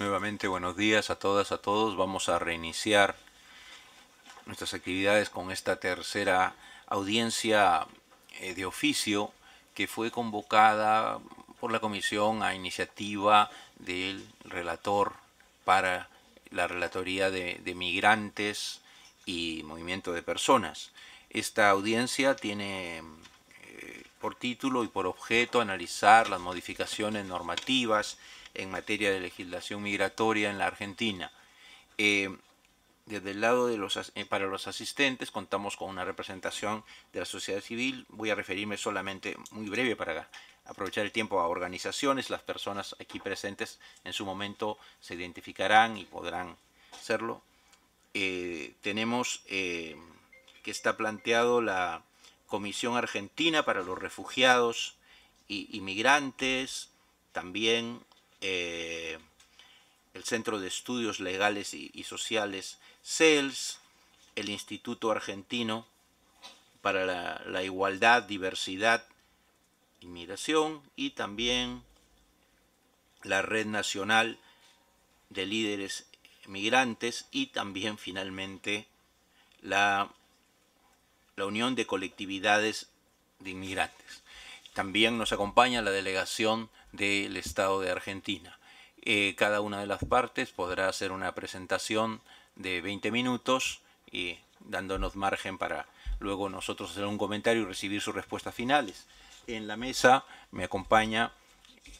nuevamente buenos días a todas, a todos. Vamos a reiniciar nuestras actividades con esta tercera audiencia eh, de oficio que fue convocada por la comisión a iniciativa del relator para la Relatoría de, Migrantes y Movimiento de Personas. Esta audiencia tiene eh, por título y por objeto analizar las modificaciones normativas en materia de legislación migratoria en la Argentina. Eh, desde el lado de los, eh, para los asistentes contamos con una representación de la sociedad civil. Voy a referirme solamente muy breve para aprovechar el tiempo a organizaciones. Las personas aquí presentes en su momento se identificarán y podrán hacerlo. Eh, tenemos que está planteado la Comisión Argentina para los Refugiados y Inmigrantes, también eh, el Centro de Estudios Legales y, Sociales, CELS, el Instituto Argentino para la, Igualdad, Diversidad inmigración y también la Red Nacional de Líderes Migrantes y también finalmente la, la Unión de Colectividades de Inmigrantes. También nos acompaña la delegación del Estado de Argentina. Eh, cada una de las partes podrá hacer una presentación de 20 minutos, y eh, dándonos margen para luego nosotros hacer un comentario y recibir sus respuestas finales. En la mesa me acompaña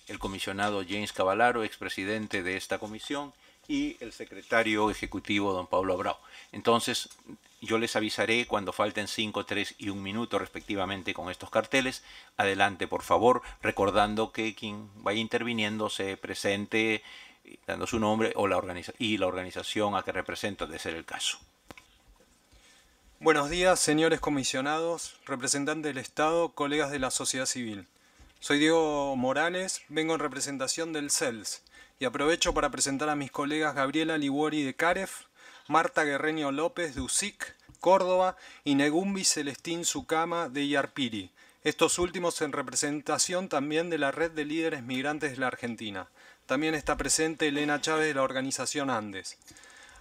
el comisionado James Cavalaro, expresidente de esta comisión, y el secretario ejecutivo, don Pablo Abrao. Entonces, yo les avisaré cuando falten 5, 3 y 1 minuto respectivamente con estos carteles. Adelante, por favor, recordando que quien vaya interviniendo se presente eh, dando su nombre o la y la organización a que representa, de ser el caso. Buenos días, señores comisionados, representantes del Estado, colegas de la sociedad civil. Soy Diego Morales, vengo en representación del CELS, y aprovecho para presentar a mis colegas Gabriela Liguori de Caref, Marta Guerreño López de USIC, Córdoba y Negumbi Celestín Sucama de Yarpiri. Estos últimos en representación también de la Red de Líderes Migrantes de la Argentina. También está presente Elena Chávez de la organización Andes.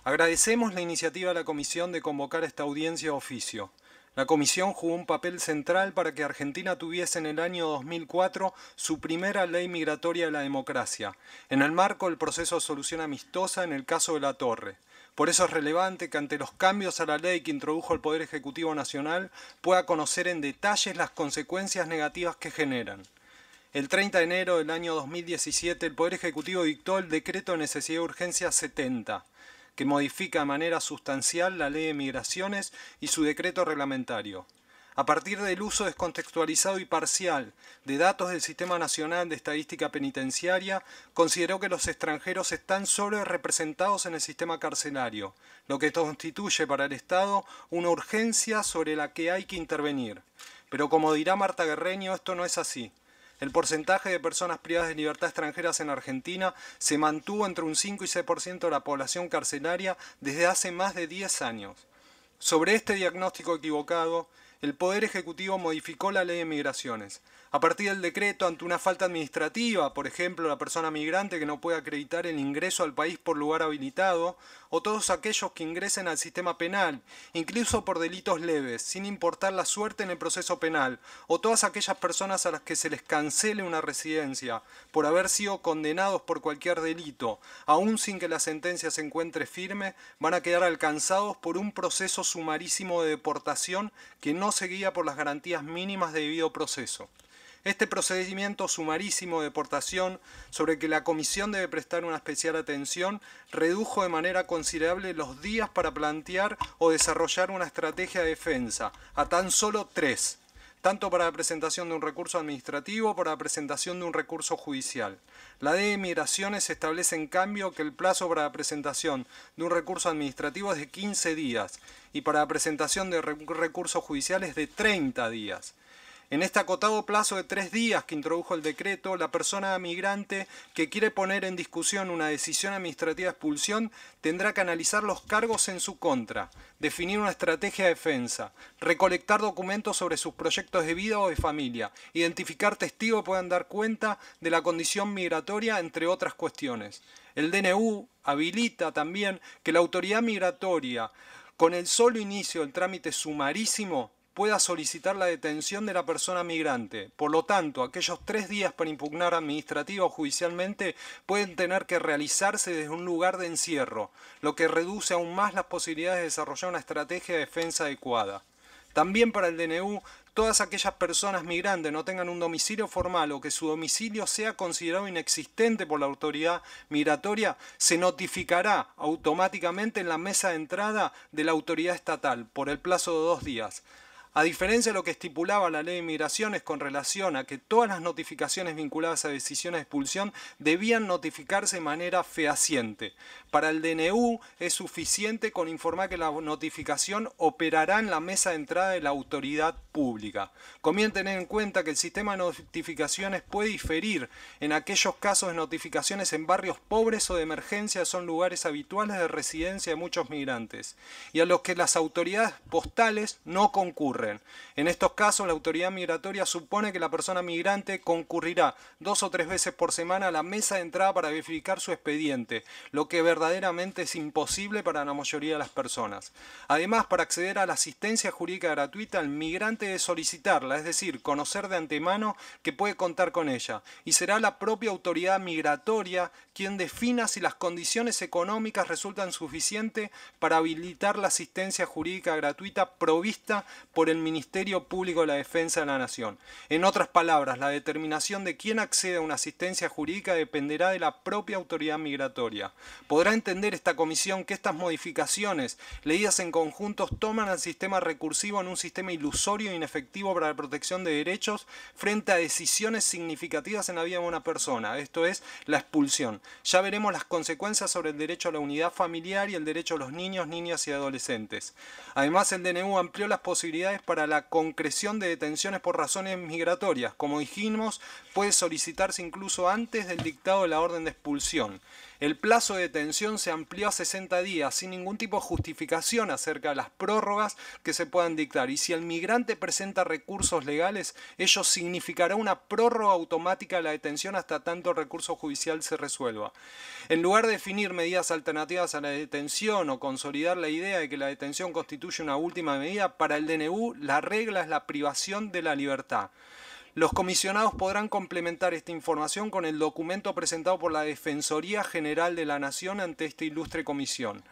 Agradecemos la iniciativa de la Comisión de convocar esta audiencia a oficio. La comisión jugó un papel central para que Argentina tuviese en el año 2004 su primera ley migratoria de la democracia, en el marco del proceso de solución amistosa en el caso de la Torre. Por eso es relevante que ante los cambios a la ley que introdujo el Poder Ejecutivo Nacional pueda conocer en detalles las consecuencias negativas que generan. El 30 de enero del año 2017 el Poder Ejecutivo dictó el decreto de necesidad de urgencia 70 que modifica de manera sustancial la Ley de Migraciones y su decreto reglamentario, a partir del uso descontextualizado y parcial de datos del Sistema Nacional de Estadística Penitenciaria, consideró que los extranjeros están solo representados en el sistema carcelario, lo que constituye para el Estado una urgencia sobre la que hay que intervenir. Pero como dirá Marta Guerreño, esto no es así. El porcentaje de personas privadas de libertad extranjeras en Argentina se mantuvo entre un 5 y 6% de la población carcelaria desde hace más de 10 años. Sobre este diagnóstico equivocado, el Poder Ejecutivo modificó la ley de migraciones, a partir del decreto, ante una falta administrativa, por ejemplo, la persona migrante que no puede acreditar el ingreso al país por lugar habilitado, o todos aquellos que ingresen al sistema penal, incluso por delitos leves, sin importar la suerte en el proceso penal, o todas aquellas personas a las que se les cancele una residencia por haber sido condenados por cualquier delito, aún sin que la sentencia se encuentre firme, van a quedar alcanzados por un proceso sumarísimo de deportación que no se guía por las garantías mínimas de debido proceso. Este procedimiento sumarísimo de deportación, sobre el que la Comisión debe prestar una especial atención, redujo de manera considerable los días para plantear o desarrollar una estrategia de defensa, a tan solo tres tanto para la presentación de un recurso administrativo como para la presentación de un recurso judicial. La de migraciones establece en cambio que el plazo para la presentación de un recurso administrativo es de 15 días y para la presentación de recursos judiciales de 30 días. En este acotado plazo de tres días que introdujo el decreto, la persona migrante que quiere poner en discusión una decisión administrativa de expulsión tendrá que analizar los cargos en su contra, definir una estrategia de defensa, recolectar documentos sobre sus proyectos de vida o de familia, identificar testigos que puedan dar cuenta de la condición migratoria, entre otras cuestiones. El DNU habilita también que la autoridad migratoria, con el solo inicio del trámite sumarísimo, pueda solicitar la detención de la persona migrante. Por lo tanto, aquellos tres días para impugnar administrativa o judicialmente pueden tener que realizarse desde un lugar de encierro, lo que reduce aún más las posibilidades de desarrollar una estrategia de defensa adecuada. También para el DNU, todas aquellas personas migrantes no tengan un domicilio formal o que su domicilio sea considerado inexistente por la autoridad migratoria, se notificará automáticamente en la mesa de entrada de la autoridad estatal por el plazo de dos días. A diferencia de lo que estipulaba la ley de migraciones con relación a que todas las notificaciones vinculadas a decisiones de expulsión debían notificarse de manera fehaciente. Para el DNU es suficiente con informar que la notificación operará en la mesa de entrada de la autoridad pública. Conviene tener en cuenta que el sistema de notificaciones puede diferir en aquellos casos de notificaciones en barrios pobres o de emergencia son lugares habituales de residencia de muchos migrantes y a los que las autoridades postales no concurren. En estos casos, la autoridad migratoria supone que la persona migrante concurrirá dos o tres veces por semana a la mesa de entrada para verificar su expediente, lo que verdaderamente es imposible para la mayoría de las personas. Además, para acceder a la asistencia jurídica gratuita, el migrante debe solicitarla, es decir, conocer de antemano que puede contar con ella, y será la propia autoridad migratoria quien defina si las condiciones económicas resultan suficientes para habilitar la asistencia jurídica gratuita provista por el Ministerio Público de la Defensa de la Nación. En otras palabras, la determinación de quién accede a una asistencia jurídica dependerá de la propia autoridad migratoria. Podrá entender esta comisión que estas modificaciones, leídas en conjuntos, toman al sistema recursivo en un sistema ilusorio e inefectivo para la protección de derechos frente a decisiones significativas en la vida de una persona, esto es, la expulsión. Ya veremos las consecuencias sobre el derecho a la unidad familiar y el derecho a los niños, niñas y adolescentes. Además, el DNU amplió las posibilidades para la concreción de detenciones por razones migratorias. Como dijimos, puede solicitarse incluso antes del dictado de la orden de expulsión. El plazo de detención se amplió a 60 días sin ningún tipo de justificación acerca de las prórrogas que se puedan dictar. Y si el migrante presenta recursos legales, ello significará una prórroga automática de la detención hasta tanto el recurso judicial se resuelva. En lugar de definir medidas alternativas a la detención o consolidar la idea de que la detención constituye una última medida, para el DNU la regla es la privación de la libertad. Los comisionados podrán complementar esta información con el documento presentado por la Defensoría General de la Nación ante esta ilustre comisión.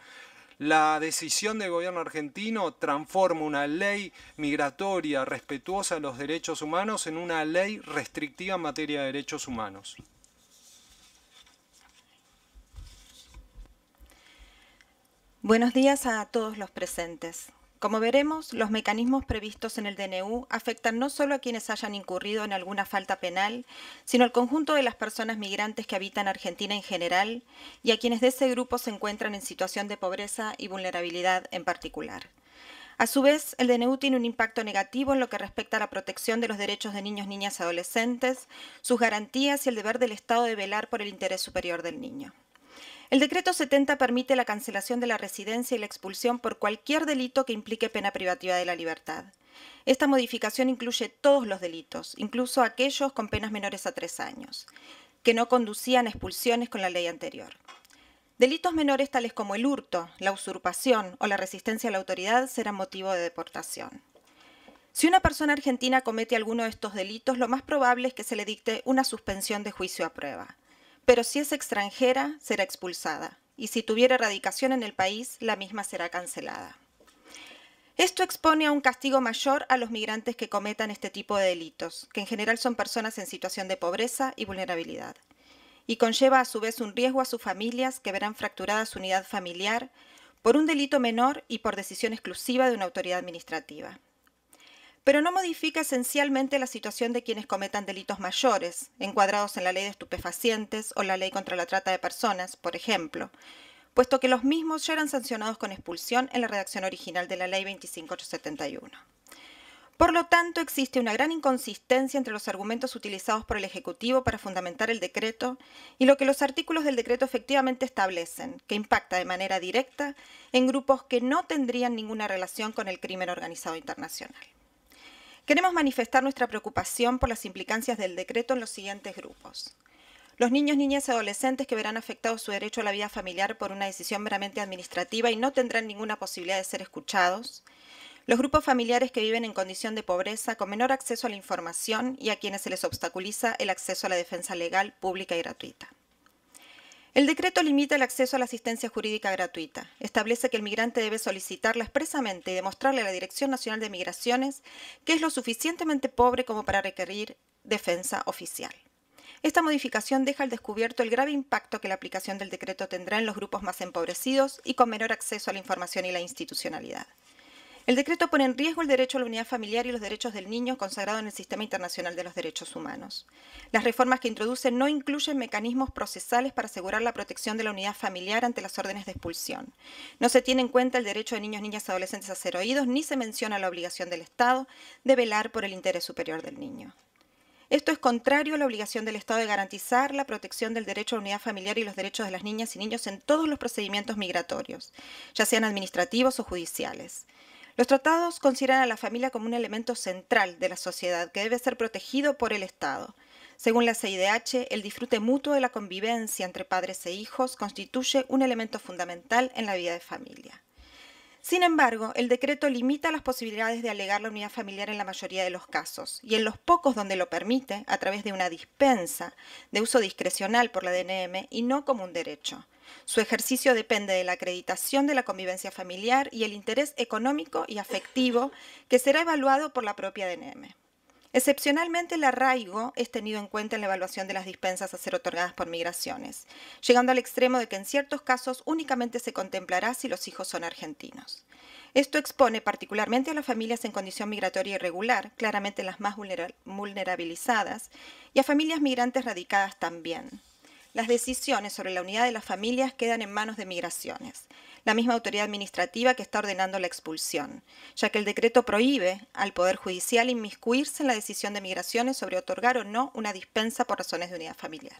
La decisión del gobierno argentino transforma una ley migratoria respetuosa de los derechos humanos en una ley restrictiva en materia de derechos humanos. Buenos días a todos los presentes. Como veremos, los mecanismos previstos en el DNU afectan no solo a quienes hayan incurrido en alguna falta penal, sino al conjunto de las personas migrantes que habitan Argentina en general y a quienes de ese grupo se encuentran en situación de pobreza y vulnerabilidad en particular. A su vez, el DNU tiene un impacto negativo en lo que respecta a la protección de los derechos de niños, niñas y adolescentes, sus garantías y el deber del Estado de velar por el interés superior del niño. El decreto 70 permite la cancelación de la residencia y la expulsión por cualquier delito que implique pena privativa de la libertad. Esta modificación incluye todos los delitos, incluso aquellos con penas menores a tres años, que no conducían a expulsiones con la ley anterior. Delitos menores tales como el hurto, la usurpación o la resistencia a la autoridad serán motivo de deportación. Si una persona argentina comete alguno de estos delitos, lo más probable es que se le dicte una suspensión de juicio a prueba. Pero si es extranjera, será expulsada, y si tuviera erradicación en el país, la misma será cancelada. Esto expone a un castigo mayor a los migrantes que cometan este tipo de delitos, que en general son personas en situación de pobreza y vulnerabilidad, y conlleva a su vez un riesgo a sus familias que verán fracturada su unidad familiar por un delito menor y por decisión exclusiva de una autoridad administrativa pero no modifica esencialmente la situación de quienes cometan delitos mayores, encuadrados en la ley de estupefacientes o la ley contra la trata de personas, por ejemplo, puesto que los mismos ya eran sancionados con expulsión en la redacción original de la ley 25871. Por lo tanto, existe una gran inconsistencia entre los argumentos utilizados por el Ejecutivo para fundamentar el decreto y lo que los artículos del decreto efectivamente establecen, que impacta de manera directa en grupos que no tendrían ninguna relación con el crimen organizado internacional. Queremos manifestar nuestra preocupación por las implicancias del decreto en los siguientes grupos. Los niños, niñas y adolescentes que verán afectado su derecho a la vida familiar por una decisión meramente administrativa y no tendrán ninguna posibilidad de ser escuchados. Los grupos familiares que viven en condición de pobreza con menor acceso a la información y a quienes se les obstaculiza el acceso a la defensa legal, pública y gratuita. El decreto limita el acceso a la asistencia jurídica gratuita. Establece que el migrante debe solicitarla expresamente y demostrarle a la Dirección Nacional de Migraciones que es lo suficientemente pobre como para requerir defensa oficial. Esta modificación deja al descubierto el grave impacto que la aplicación del decreto tendrá en los grupos más empobrecidos y con menor acceso a la información y la institucionalidad. El decreto pone en riesgo el derecho a la unidad familiar y los derechos del niño consagrado en el Sistema Internacional de los Derechos Humanos. Las reformas que introduce no incluyen mecanismos procesales para asegurar la protección de la unidad familiar ante las órdenes de expulsión. No se tiene en cuenta el derecho de niños, niñas y adolescentes a ser oídos, ni se menciona la obligación del Estado de velar por el interés superior del niño. Esto es contrario a la obligación del Estado de garantizar la protección del derecho a la unidad familiar y los derechos de las niñas y niños en todos los procedimientos migratorios, ya sean administrativos o judiciales. Los tratados consideran a la familia como un elemento central de la sociedad que debe ser protegido por el Estado. Según la CIDH, el disfrute mutuo de la convivencia entre padres e hijos constituye un elemento fundamental en la vida de familia. Sin embargo, el decreto limita las posibilidades de alegar la unidad familiar en la mayoría de los casos, y en los pocos donde lo permite, a través de una dispensa de uso discrecional por la DNM y no como un derecho. Su ejercicio depende de la acreditación de la convivencia familiar y el interés económico y afectivo que será evaluado por la propia DNM. Excepcionalmente el arraigo es tenido en cuenta en la evaluación de las dispensas a ser otorgadas por migraciones, llegando al extremo de que en ciertos casos únicamente se contemplará si los hijos son argentinos. Esto expone particularmente a las familias en condición migratoria irregular, claramente las más vulnerabilizadas, y a familias migrantes radicadas también las decisiones sobre la unidad de las familias quedan en manos de migraciones, la misma autoridad administrativa que está ordenando la expulsión, ya que el decreto prohíbe al Poder Judicial inmiscuirse en la decisión de migraciones sobre otorgar o no una dispensa por razones de unidad familiar.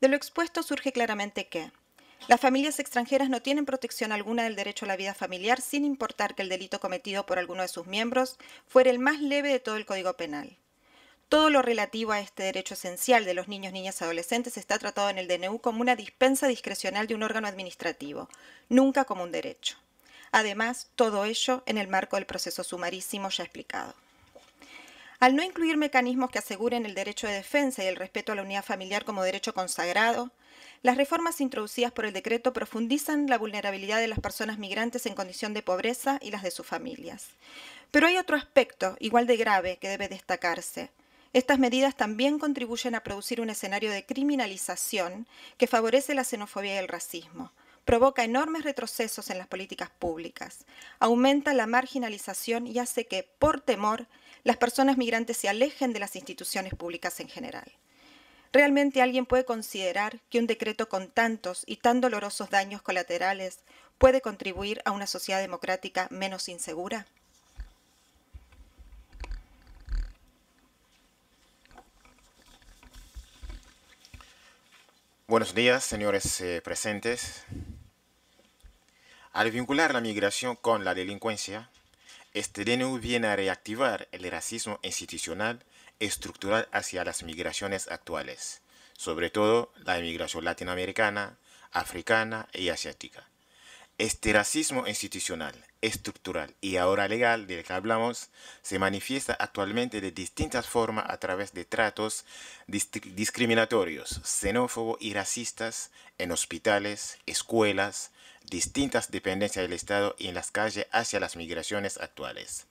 De lo expuesto surge claramente que las familias extranjeras no tienen protección alguna del derecho a la vida familiar sin importar que el delito cometido por alguno de sus miembros fuera el más leve de todo el Código Penal todo lo relativo a este derecho esencial de los niños, niñas y adolescentes está tratado en el DNU como una dispensa discrecional de un órgano administrativo, nunca como un derecho. Además, todo ello en el marco del proceso sumarísimo ya explicado. Al no incluir mecanismos que aseguren el derecho de defensa y el respeto a la unidad familiar como derecho consagrado, las reformas introducidas por el decreto profundizan la vulnerabilidad de las personas migrantes en condición de pobreza y las de sus familias. Pero hay otro aspecto, igual de grave, que debe destacarse, estas medidas también contribuyen a producir un escenario de criminalización que favorece la xenofobia y el racismo, provoca enormes retrocesos en las políticas públicas, aumenta la marginalización y hace que, por temor, las personas migrantes se alejen de las instituciones públicas en general. ¿Realmente alguien puede considerar que un decreto con tantos y tan dolorosos daños colaterales puede contribuir a una sociedad democrática menos insegura? Buenos días, señores eh, presentes. Al vincular la migración con la delincuencia, este DNU viene a reactivar el racismo institucional estructural hacia las migraciones actuales, sobre todo la migración latinoamericana, africana y asiática. Este racismo institucional, estructural y ahora legal del que hablamos se manifiesta actualmente de distintas formas a través de tratos discriminatorios, xenófobos y racistas en hospitales, escuelas, distintas dependencias del Estado y en las calles hacia las migraciones actuales.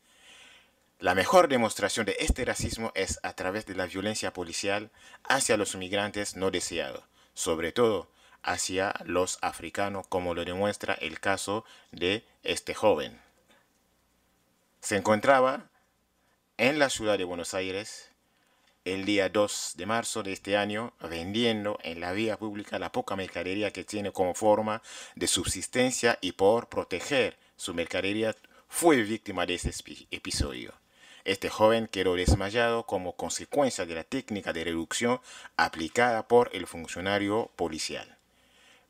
La mejor demostración de este racismo es a través de la violencia policial hacia los migrantes no deseados, sobre todo hacia los africanos, como lo demuestra el caso de este joven. Se encontraba en la ciudad de Buenos Aires el día 2 de marzo de este año vendiendo en la vía pública la poca mercadería que tiene como forma de subsistencia y por proteger su mercadería fue víctima de este episodio. Este joven quedó desmayado como consecuencia de la técnica de reducción aplicada por el funcionario policial.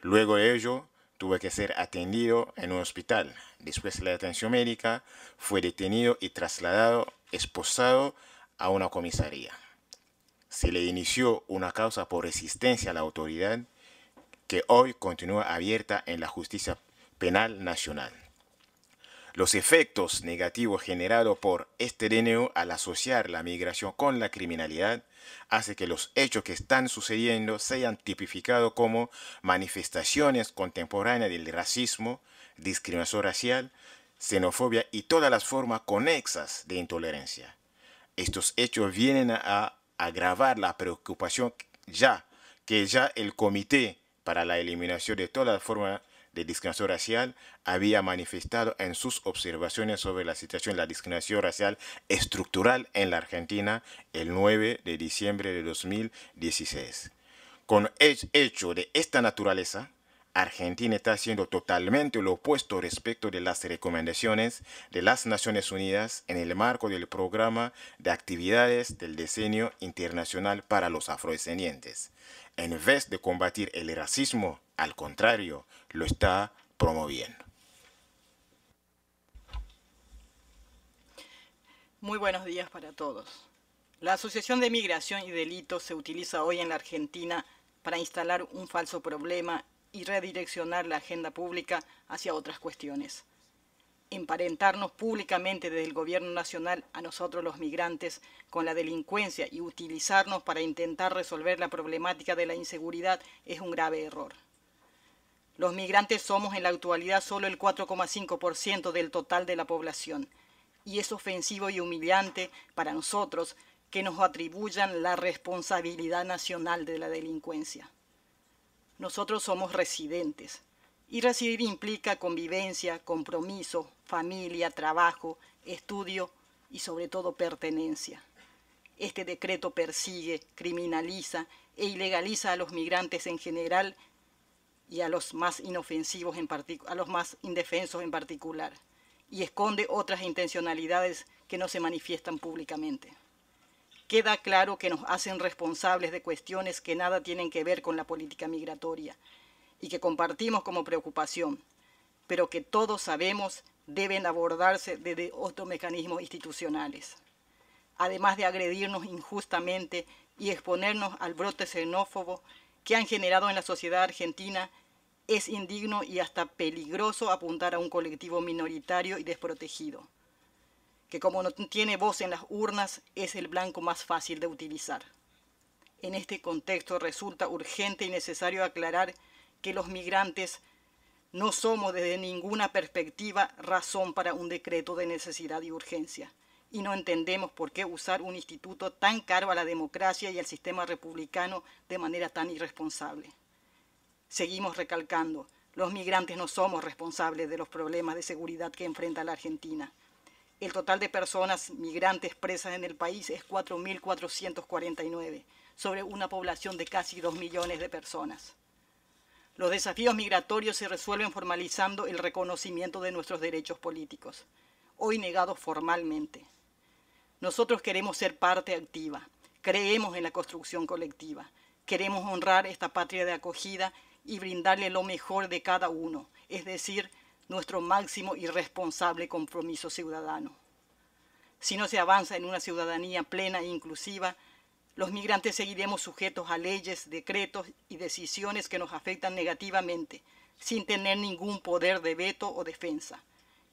Luego de ello, tuvo que ser atendido en un hospital. Después de la atención médica, fue detenido y trasladado, esposado a una comisaría. Se le inició una causa por resistencia a la autoridad que hoy continúa abierta en la justicia penal nacional. Los efectos negativos generados por este DNU al asociar la migración con la criminalidad hace que los hechos que están sucediendo sean tipificados como manifestaciones contemporáneas del racismo, discriminación racial, xenofobia y todas las formas conexas de intolerancia. Estos hechos vienen a agravar la preocupación ya que ya el Comité para la Eliminación de todas las formas de discriminación racial había manifestado en sus observaciones sobre la situación de la discriminación racial estructural en la Argentina el 9 de diciembre de 2016. Con hecho de esta naturaleza, Argentina está haciendo totalmente lo opuesto respecto de las recomendaciones de las Naciones Unidas en el marco del programa de actividades del diseño internacional para los afrodescendientes. En vez de combatir el racismo, al contrario, lo está promoviendo. Muy buenos días para todos. La Asociación de Migración y Delitos se utiliza hoy en la Argentina para instalar un falso problema y redireccionar la agenda pública hacia otras cuestiones. Emparentarnos públicamente desde el gobierno nacional a nosotros los migrantes con la delincuencia y utilizarnos para intentar resolver la problemática de la inseguridad es un grave error. Los migrantes somos en la actualidad solo el 4,5% del total de la población. Y es ofensivo y humillante para nosotros que nos atribuyan la responsabilidad nacional de la delincuencia. Nosotros somos residentes. Y residir implica convivencia, compromiso, familia, trabajo, estudio y sobre todo pertenencia. Este decreto persigue, criminaliza e ilegaliza a los migrantes en general y a los más inofensivos a los más indefensos en particular, y esconde otras intencionalidades que no se manifiestan públicamente. Queda claro que nos hacen responsables de cuestiones que nada tienen que ver con la política migratoria y que compartimos como preocupación, pero que todos sabemos deben abordarse desde otros mecanismos institucionales. Además de agredirnos injustamente y exponernos al brote xenófobo que han generado en la sociedad argentina es indigno y hasta peligroso apuntar a un colectivo minoritario y desprotegido, que como no tiene voz en las urnas es el blanco más fácil de utilizar. En este contexto resulta urgente y necesario aclarar que los migrantes no somos desde ninguna perspectiva razón para un decreto de necesidad y urgencia, y no entendemos por qué usar un instituto tan caro a la democracia y al sistema republicano de manera tan irresponsable. Seguimos recalcando, los migrantes no somos responsables de los problemas de seguridad que enfrenta la Argentina. El total de personas migrantes presas en el país es 4.449, sobre una población de casi 2 millones de personas. Los desafíos migratorios se resuelven formalizando el reconocimiento de nuestros derechos políticos, hoy negados formalmente. Nosotros queremos ser parte activa, creemos en la construcción colectiva, queremos honrar esta patria de acogida y brindarle lo mejor de cada uno, es decir, nuestro máximo y responsable compromiso ciudadano. Si no se avanza en una ciudadanía plena e inclusiva, los migrantes seguiremos sujetos a leyes, decretos y decisiones que nos afectan negativamente, sin tener ningún poder de veto o defensa.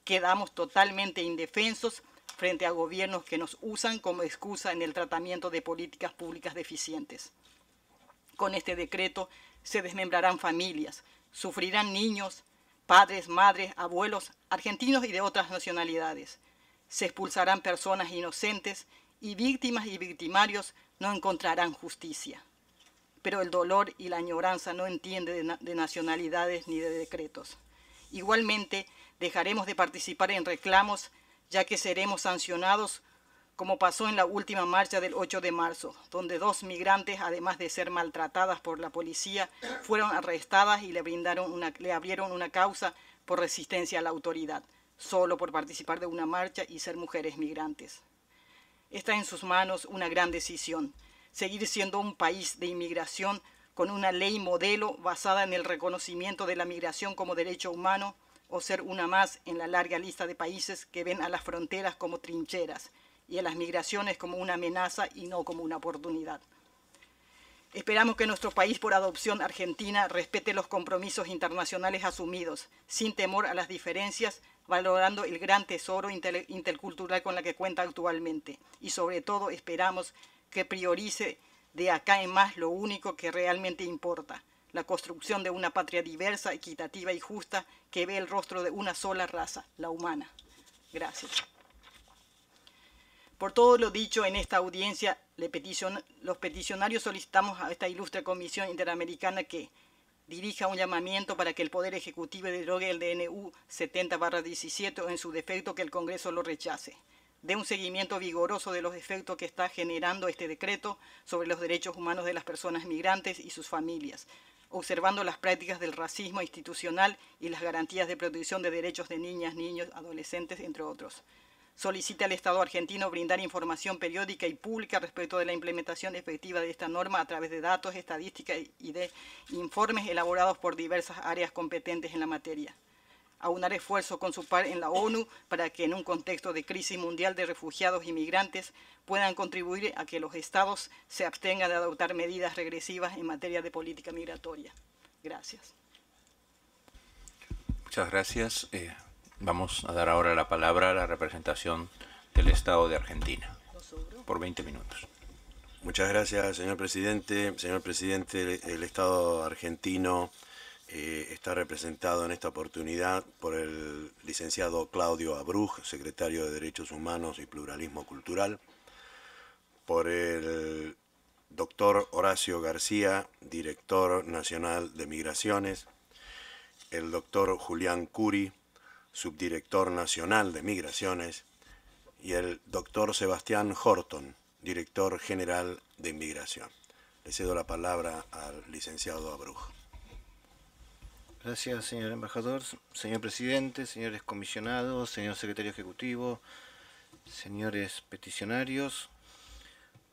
Quedamos totalmente indefensos frente a gobiernos que nos usan como excusa en el tratamiento de políticas públicas deficientes. Con este decreto se desmembrarán familias, sufrirán niños, padres, madres, abuelos, argentinos y de otras nacionalidades. Se expulsarán personas inocentes y víctimas y victimarios no encontrarán justicia. Pero el dolor y la añoranza no entiende de, de nacionalidades ni de decretos. Igualmente, dejaremos de participar en reclamos ya que seremos sancionados como pasó en la última marcha del 8 de marzo, donde dos migrantes, además de ser maltratadas por la policía, fueron arrestadas y le, brindaron le abrieron una causa por resistencia a la autoridad, solo por participar de una marcha y ser mujeres migrantes. Está en sus manos una gran decisión, seguir siendo un país de inmigración con una ley modelo basada en el reconocimiento de la migración como derecho humano o ser una más en la larga lista de países que ven a las fronteras como trincheras y a las migraciones como una amenaza y no como una oportunidad. Esperamos que nuestro país por adopción argentina respete los compromisos internacionales asumidos, sin temor a las diferencias, valorando el gran tesoro intercultural con la que cuenta actualmente. Y sobre todo esperamos que priorice de acá en más lo único que realmente importa, la construcción de una patria diversa, equitativa y justa que ve el rostro de una sola raza, la humana. Gracias. Por todo lo dicho en esta audiencia, los peticionarios solicitamos a esta ilustre Comisión Interamericana que dirija un llamamiento para que el Poder Ejecutivo derogue el DNU 70-17 en su defecto que el Congreso lo rechace. Dé un seguimiento vigoroso de los efectos que está generando este decreto sobre los derechos humanos de las personas migrantes y sus familias, observando las prácticas del racismo institucional y las garantías de protección de derechos de niñas, niños, adolescentes, entre otros solicita al Estado argentino brindar información periódica y pública respecto de la implementación efectiva de esta norma a través de datos, estadísticas y de informes elaborados por diversas áreas competentes en la materia. Aunar esfuerzos con su par en la ONU para que en un contexto de crisis mundial de refugiados y migrantes puedan contribuir a que los Estados se abstengan de adoptar medidas regresivas en materia de política migratoria. Gracias. Muchas gracias. Eh, Vamos a dar ahora la palabra a la representación del Estado de Argentina por 20 minutos. Muchas gracias, señor presidente. Señor presidente, el Estado argentino eh, está representado en esta oportunidad por el licenciado Claudio Abruj, secretario de Derechos Humanos y Pluralismo Cultural, por el doctor Horacio García, director nacional de Migraciones, el doctor Julián Curi, subdirector nacional de Migraciones, y el doctor Sebastián Horton, director general de Inmigración. Le cedo la palabra al licenciado Abrujo. Gracias, señor embajador, señor presidente, señores comisionados, señor secretario ejecutivo, señores peticionarios.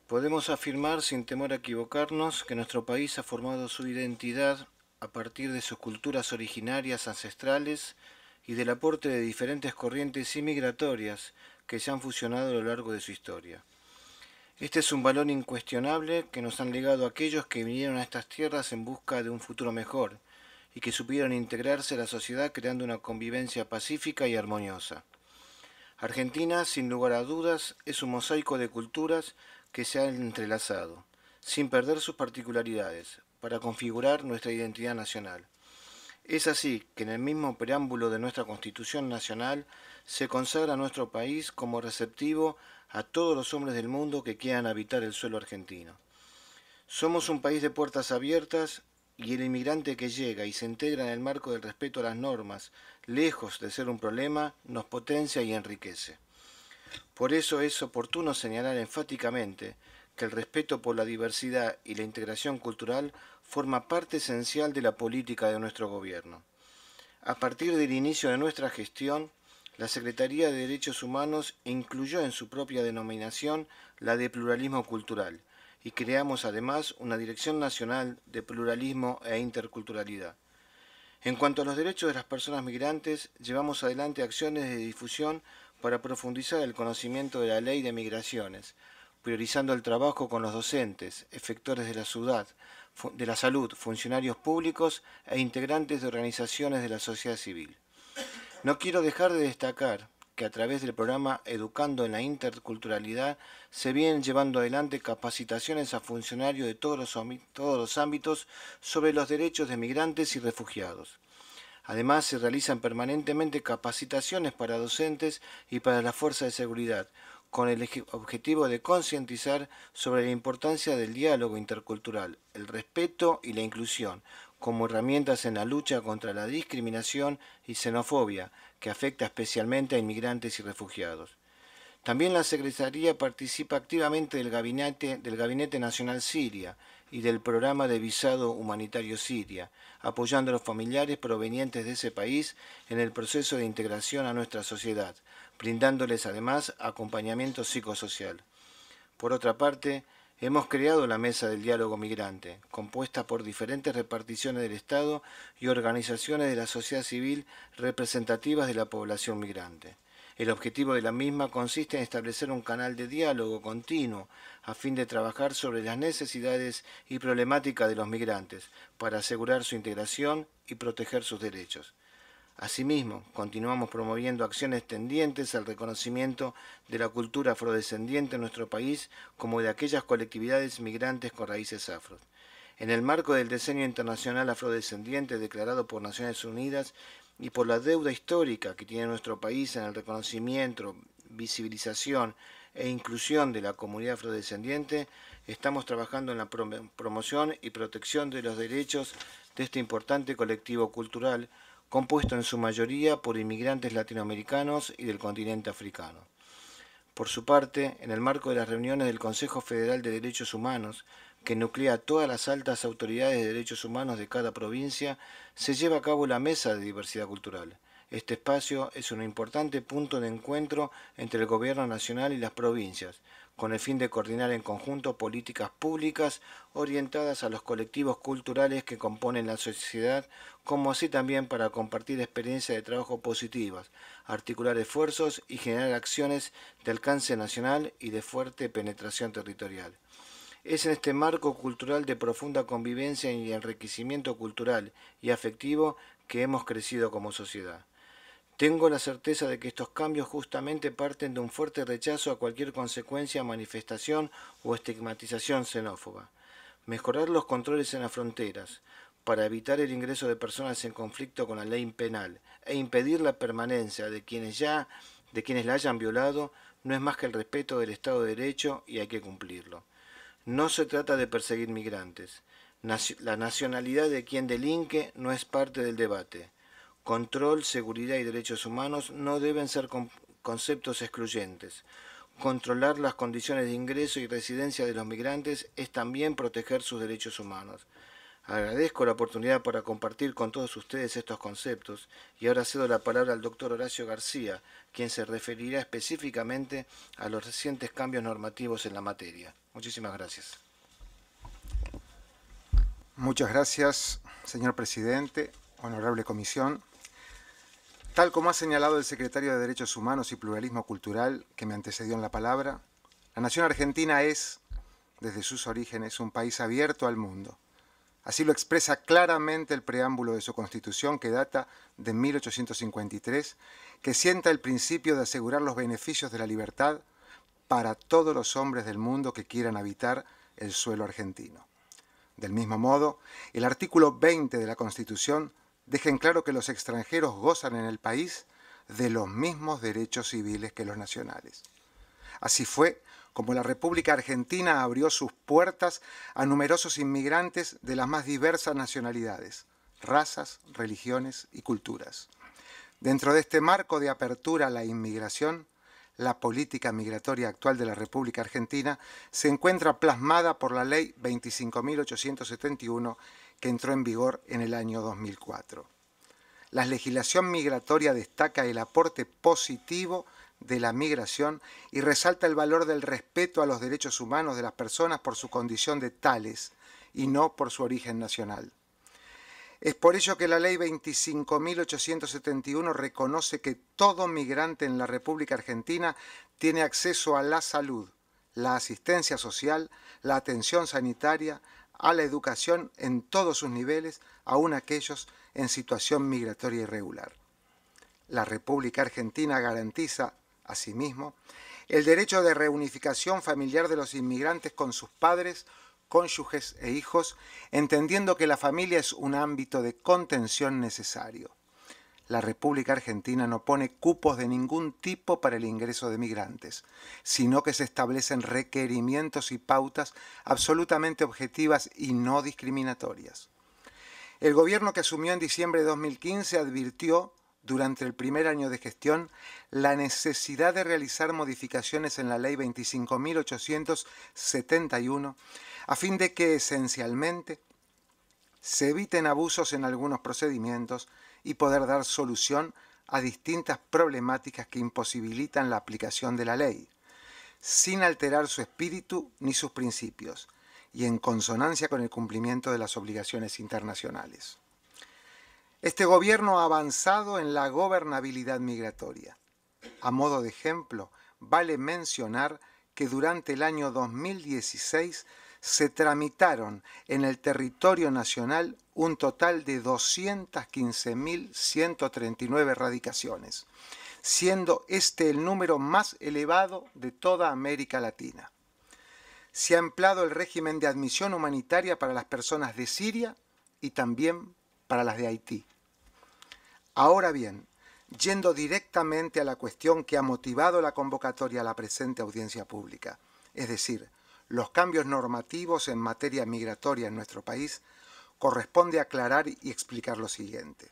Podemos afirmar sin temor a equivocarnos que nuestro país ha formado su identidad a partir de sus culturas originarias ancestrales y del aporte de diferentes corrientes inmigratorias que se han fusionado a lo largo de su historia. Este es un valor incuestionable que nos han legado aquellos que vinieron a estas tierras en busca de un futuro mejor y que supieron integrarse a la sociedad creando una convivencia pacífica y armoniosa. Argentina, sin lugar a dudas, es un mosaico de culturas que se han entrelazado, sin perder sus particularidades, para configurar nuestra identidad nacional. Es así que en el mismo preámbulo de nuestra Constitución Nacional se consagra nuestro país como receptivo a todos los hombres del mundo que quieran habitar el suelo argentino. Somos un país de puertas abiertas y el inmigrante que llega y se integra en el marco del respeto a las normas, lejos de ser un problema, nos potencia y enriquece. Por eso es oportuno señalar enfáticamente que el respeto por la diversidad y la integración cultural forma parte esencial de la política de nuestro gobierno. A partir del inicio de nuestra gestión, la Secretaría de Derechos Humanos incluyó en su propia denominación la de pluralismo cultural y creamos además una Dirección Nacional de Pluralismo e Interculturalidad. En cuanto a los derechos de las personas migrantes, llevamos adelante acciones de difusión para profundizar el conocimiento de la ley de migraciones, priorizando el trabajo con los docentes, efectores de la ciudad, de la salud, funcionarios públicos e integrantes de organizaciones de la sociedad civil. No quiero dejar de destacar que a través del programa Educando en la Interculturalidad se vienen llevando adelante capacitaciones a funcionarios de todos los, todos los ámbitos sobre los derechos de migrantes y refugiados. Además, se realizan permanentemente capacitaciones para docentes y para la Fuerza de Seguridad, con el objetivo de concientizar sobre la importancia del diálogo intercultural, el respeto y la inclusión, como herramientas en la lucha contra la discriminación y xenofobia, que afecta especialmente a inmigrantes y refugiados. También la Secretaría participa activamente del Gabinete, del Gabinete Nacional Siria y del Programa de Visado Humanitario Siria, apoyando a los familiares provenientes de ese país en el proceso de integración a nuestra sociedad, brindándoles además acompañamiento psicosocial. Por otra parte, hemos creado la Mesa del Diálogo Migrante, compuesta por diferentes reparticiones del Estado y organizaciones de la sociedad civil representativas de la población migrante. El objetivo de la misma consiste en establecer un canal de diálogo continuo a fin de trabajar sobre las necesidades y problemáticas de los migrantes para asegurar su integración y proteger sus derechos. Asimismo, continuamos promoviendo acciones tendientes al reconocimiento de la cultura afrodescendiente en nuestro país como de aquellas colectividades migrantes con raíces afro. En el marco del diseño internacional afrodescendiente declarado por Naciones Unidas y por la deuda histórica que tiene nuestro país en el reconocimiento, visibilización e inclusión de la comunidad afrodescendiente, estamos trabajando en la promoción y protección de los derechos de este importante colectivo cultural compuesto en su mayoría por inmigrantes latinoamericanos y del continente africano. Por su parte, en el marco de las reuniones del Consejo Federal de Derechos Humanos, que nuclea a todas las altas autoridades de derechos humanos de cada provincia, se lleva a cabo la Mesa de Diversidad Cultural. Este espacio es un importante punto de encuentro entre el Gobierno Nacional y las provincias, con el fin de coordinar en conjunto políticas públicas orientadas a los colectivos culturales que componen la sociedad, como así también para compartir experiencias de trabajo positivas, articular esfuerzos y generar acciones de alcance nacional y de fuerte penetración territorial. Es en este marco cultural de profunda convivencia y enriquecimiento cultural y afectivo que hemos crecido como sociedad. Tengo la certeza de que estos cambios justamente parten de un fuerte rechazo a cualquier consecuencia, manifestación o estigmatización xenófoba. Mejorar los controles en las fronteras para evitar el ingreso de personas en conflicto con la ley penal e impedir la permanencia de quienes ya de quienes la hayan violado no es más que el respeto del Estado de Derecho y hay que cumplirlo. No se trata de perseguir migrantes. La nacionalidad de quien delinque no es parte del debate. Control, seguridad y derechos humanos no deben ser conceptos excluyentes. Controlar las condiciones de ingreso y residencia de los migrantes es también proteger sus derechos humanos. Agradezco la oportunidad para compartir con todos ustedes estos conceptos y ahora cedo la palabra al doctor Horacio García, quien se referirá específicamente a los recientes cambios normativos en la materia. Muchísimas gracias. Muchas gracias, señor presidente, honorable comisión. Tal como ha señalado el secretario de Derechos Humanos y Pluralismo Cultural, que me antecedió en la palabra, la nación argentina es, desde sus orígenes, un país abierto al mundo. Así lo expresa claramente el preámbulo de su constitución que data de 1853, que sienta el principio de asegurar los beneficios de la libertad para todos los hombres del mundo que quieran habitar el suelo argentino. Del mismo modo, el artículo 20 de la Constitución dejen claro que los extranjeros gozan en el país de los mismos derechos civiles que los nacionales. Así fue como la República Argentina abrió sus puertas a numerosos inmigrantes de las más diversas nacionalidades, razas, religiones y culturas. Dentro de este marco de apertura a la inmigración, la política migratoria actual de la República Argentina se encuentra plasmada por la Ley 25.871 que entró en vigor en el año 2004. La legislación migratoria destaca el aporte positivo de la migración y resalta el valor del respeto a los derechos humanos de las personas por su condición de tales y no por su origen nacional. Es por ello que la Ley 25.871 reconoce que todo migrante en la República Argentina tiene acceso a la salud, la asistencia social, la atención sanitaria, a la educación en todos sus niveles, aun aquellos en situación migratoria irregular. La República Argentina garantiza, asimismo, el derecho de reunificación familiar de los inmigrantes con sus padres, cónyuges e hijos, entendiendo que la familia es un ámbito de contención necesario la República Argentina no pone cupos de ningún tipo para el ingreso de migrantes, sino que se establecen requerimientos y pautas absolutamente objetivas y no discriminatorias. El gobierno que asumió en diciembre de 2015 advirtió durante el primer año de gestión la necesidad de realizar modificaciones en la Ley 25.871 a fin de que esencialmente se eviten abusos en algunos procedimientos, y poder dar solución a distintas problemáticas que imposibilitan la aplicación de la ley, sin alterar su espíritu ni sus principios, y en consonancia con el cumplimiento de las obligaciones internacionales. Este gobierno ha avanzado en la gobernabilidad migratoria. A modo de ejemplo, vale mencionar que durante el año 2016 se tramitaron en el territorio nacional un total de 215.139 radicaciones, siendo este el número más elevado de toda América Latina. Se ha ampliado el régimen de admisión humanitaria para las personas de Siria y también para las de Haití. Ahora bien, yendo directamente a la cuestión que ha motivado la convocatoria a la presente audiencia pública, es decir, los cambios normativos en materia migratoria en nuestro país, corresponde aclarar y explicar lo siguiente.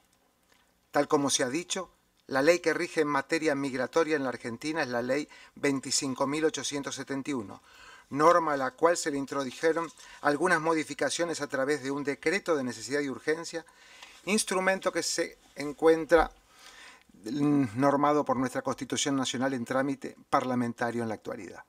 Tal como se ha dicho, la ley que rige en materia migratoria en la Argentina es la Ley 25.871, norma a la cual se le introdujeron algunas modificaciones a través de un decreto de necesidad y urgencia, instrumento que se encuentra mm, normado por nuestra Constitución Nacional en trámite parlamentario en la actualidad.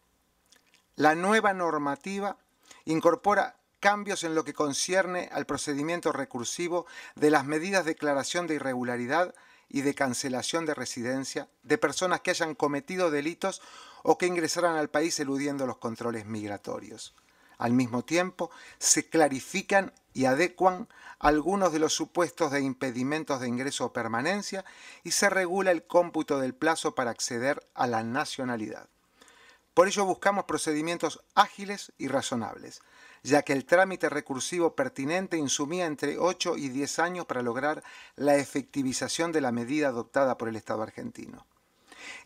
La nueva normativa incorpora cambios en lo que concierne al procedimiento recursivo de las medidas de declaración de irregularidad y de cancelación de residencia de personas que hayan cometido delitos o que ingresaran al país eludiendo los controles migratorios. Al mismo tiempo, se clarifican y adecuan algunos de los supuestos de impedimentos de ingreso o permanencia y se regula el cómputo del plazo para acceder a la nacionalidad. Por ello buscamos procedimientos ágiles y razonables, ya que el trámite recursivo pertinente insumía entre 8 y 10 años para lograr la efectivización de la medida adoptada por el Estado argentino.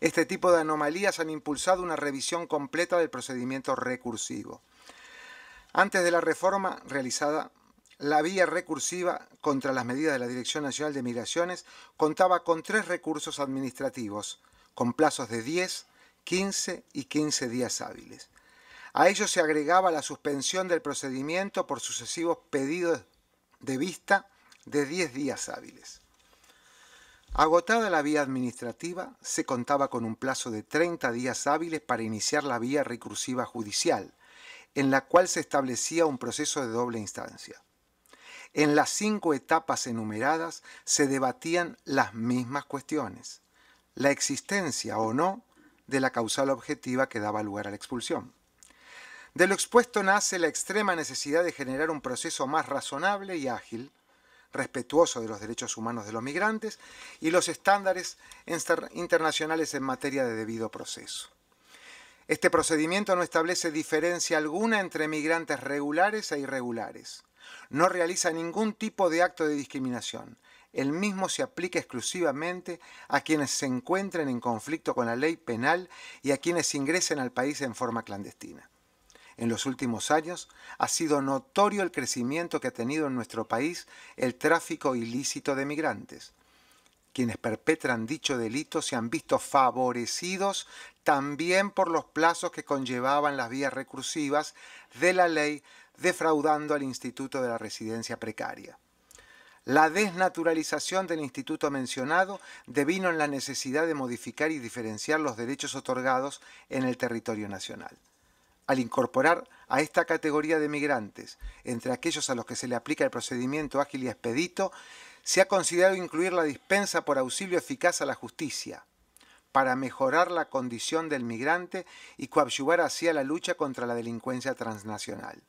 Este tipo de anomalías han impulsado una revisión completa del procedimiento recursivo. Antes de la reforma realizada, la vía recursiva contra las medidas de la Dirección Nacional de Migraciones contaba con tres recursos administrativos, con plazos de 10, 15 y 15 días hábiles. A ello se agregaba la suspensión del procedimiento por sucesivos pedidos de vista de 10 días hábiles. Agotada la vía administrativa, se contaba con un plazo de 30 días hábiles para iniciar la vía recursiva judicial, en la cual se establecía un proceso de doble instancia. En las cinco etapas enumeradas se debatían las mismas cuestiones, la existencia o no de la causal objetiva que daba lugar a la expulsión. De lo expuesto nace la extrema necesidad de generar un proceso más razonable y ágil, respetuoso de los derechos humanos de los migrantes y los estándares internacionales en materia de debido proceso. Este procedimiento no establece diferencia alguna entre migrantes regulares e irregulares. No realiza ningún tipo de acto de discriminación, el mismo se aplica exclusivamente a quienes se encuentren en conflicto con la ley penal y a quienes ingresen al país en forma clandestina. En los últimos años ha sido notorio el crecimiento que ha tenido en nuestro país el tráfico ilícito de migrantes. Quienes perpetran dicho delito se han visto favorecidos también por los plazos que conllevaban las vías recursivas de la ley, defraudando al Instituto de la Residencia Precaria. La desnaturalización del instituto mencionado devino en la necesidad de modificar y diferenciar los derechos otorgados en el territorio nacional. Al incorporar a esta categoría de migrantes, entre aquellos a los que se le aplica el procedimiento ágil y expedito, se ha considerado incluir la dispensa por auxilio eficaz a la justicia, para mejorar la condición del migrante y coadyuvar así a la lucha contra la delincuencia transnacional.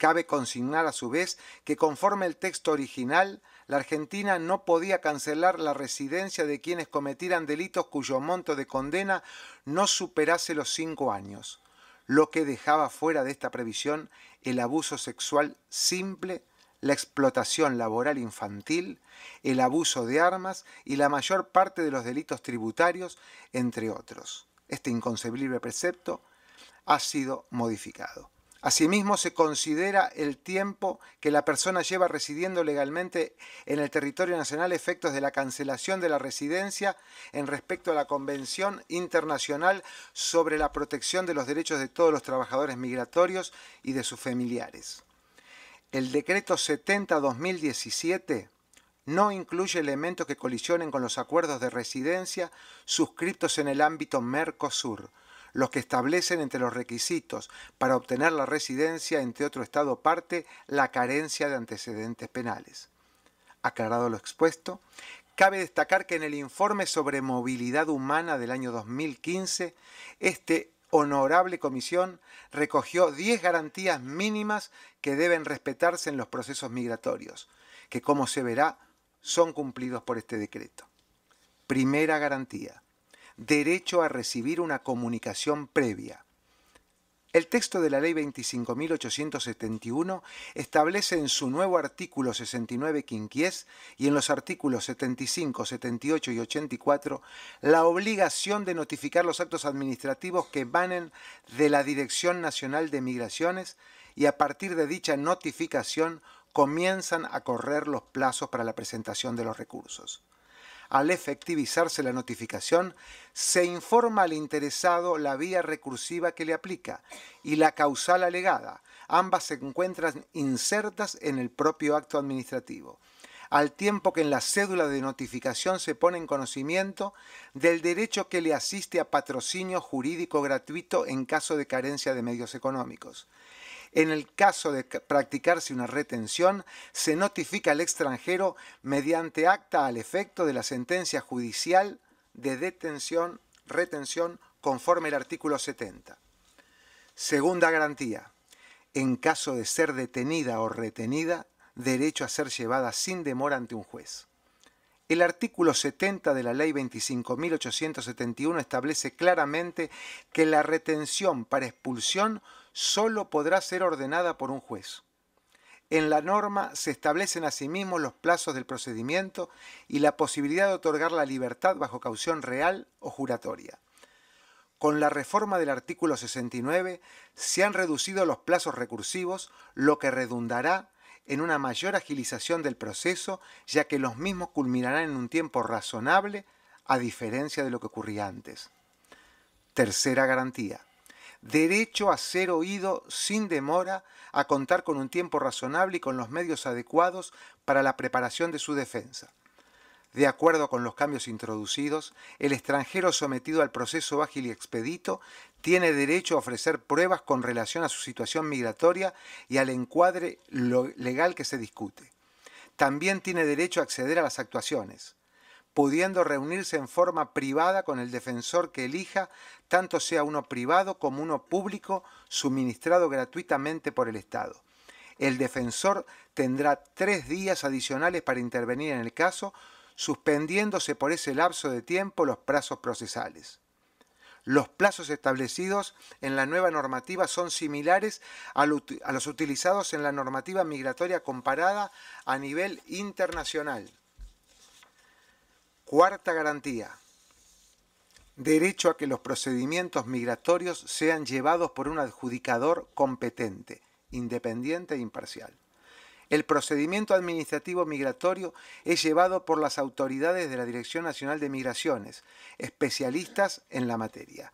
Cabe consignar a su vez que conforme el texto original, la Argentina no podía cancelar la residencia de quienes cometieran delitos cuyo monto de condena no superase los cinco años, lo que dejaba fuera de esta previsión el abuso sexual simple, la explotación laboral infantil, el abuso de armas y la mayor parte de los delitos tributarios, entre otros. Este inconcebible precepto ha sido modificado. Asimismo, se considera el tiempo que la persona lleva residiendo legalmente en el territorio nacional efectos de la cancelación de la residencia en respecto a la Convención Internacional sobre la Protección de los Derechos de todos los Trabajadores Migratorios y de sus familiares. El decreto 70-2017 no incluye elementos que colisionen con los acuerdos de residencia suscritos en el ámbito Mercosur los que establecen entre los requisitos para obtener la residencia entre otro Estado parte la carencia de antecedentes penales. Aclarado lo expuesto, cabe destacar que en el informe sobre movilidad humana del año 2015, este honorable comisión recogió 10 garantías mínimas que deben respetarse en los procesos migratorios, que como se verá, son cumplidos por este decreto. Primera garantía derecho a recibir una comunicación previa. El texto de la Ley 25.871 establece en su nuevo artículo 69 quinquies y en los artículos 75, 78 y 84 la obligación de notificar los actos administrativos que banen de la Dirección Nacional de Migraciones y a partir de dicha notificación comienzan a correr los plazos para la presentación de los recursos. Al efectivizarse la notificación, se informa al interesado la vía recursiva que le aplica y la causal alegada. Ambas se encuentran insertas en el propio acto administrativo al tiempo que en la cédula de notificación se pone en conocimiento del derecho que le asiste a patrocinio jurídico gratuito en caso de carencia de medios económicos. En el caso de practicarse una retención, se notifica al extranjero mediante acta al efecto de la sentencia judicial de detención, retención, conforme el artículo 70. Segunda garantía. En caso de ser detenida o retenida, derecho a ser llevada sin demora ante un juez. El artículo 70 de la Ley 25.871 establece claramente que la retención para expulsión sólo podrá ser ordenada por un juez. En la norma se establecen asimismo los plazos del procedimiento y la posibilidad de otorgar la libertad bajo caución real o juratoria. Con la reforma del artículo 69 se han reducido los plazos recursivos, lo que redundará en una mayor agilización del proceso, ya que los mismos culminarán en un tiempo razonable, a diferencia de lo que ocurría antes. Tercera garantía derecho a ser oído sin demora, a contar con un tiempo razonable y con los medios adecuados para la preparación de su defensa. De acuerdo con los cambios introducidos, el extranjero sometido al proceso ágil y expedito tiene derecho a ofrecer pruebas con relación a su situación migratoria y al encuadre legal que se discute. También tiene derecho a acceder a las actuaciones pudiendo reunirse en forma privada con el defensor que elija, tanto sea uno privado como uno público, suministrado gratuitamente por el Estado. El defensor tendrá tres días adicionales para intervenir en el caso, suspendiéndose por ese lapso de tiempo los plazos procesales. Los plazos establecidos en la nueva normativa son similares a los utilizados en la normativa migratoria comparada a nivel internacional. Cuarta garantía. Derecho a que los procedimientos migratorios sean llevados por un adjudicador competente, independiente e imparcial. El procedimiento administrativo migratorio es llevado por las autoridades de la Dirección Nacional de Migraciones, especialistas en la materia.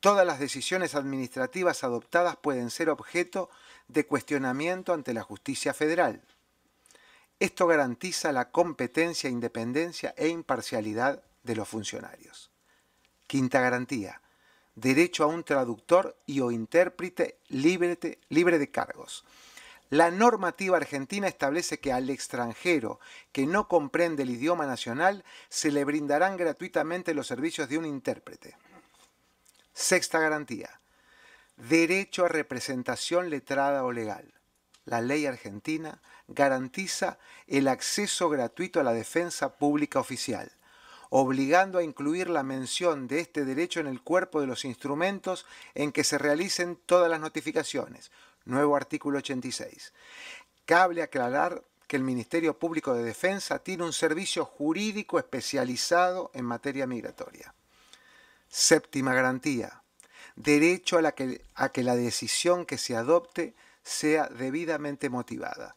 Todas las decisiones administrativas adoptadas pueden ser objeto de cuestionamiento ante la justicia federal. Esto garantiza la competencia, independencia e imparcialidad de los funcionarios. Quinta garantía, derecho a un traductor y o intérprete libre de, libre de cargos. La normativa argentina establece que al extranjero que no comprende el idioma nacional se le brindarán gratuitamente los servicios de un intérprete. Sexta garantía. Derecho a representación letrada o legal. La ley argentina garantiza el acceso gratuito a la defensa pública oficial, obligando a incluir la mención de este derecho en el cuerpo de los instrumentos en que se realicen todas las notificaciones. Nuevo artículo 86. Cable aclarar que el Ministerio Público de Defensa tiene un servicio jurídico especializado en materia migratoria. Séptima garantía. Derecho a, a que la decisión que se adopte sea debidamente motivada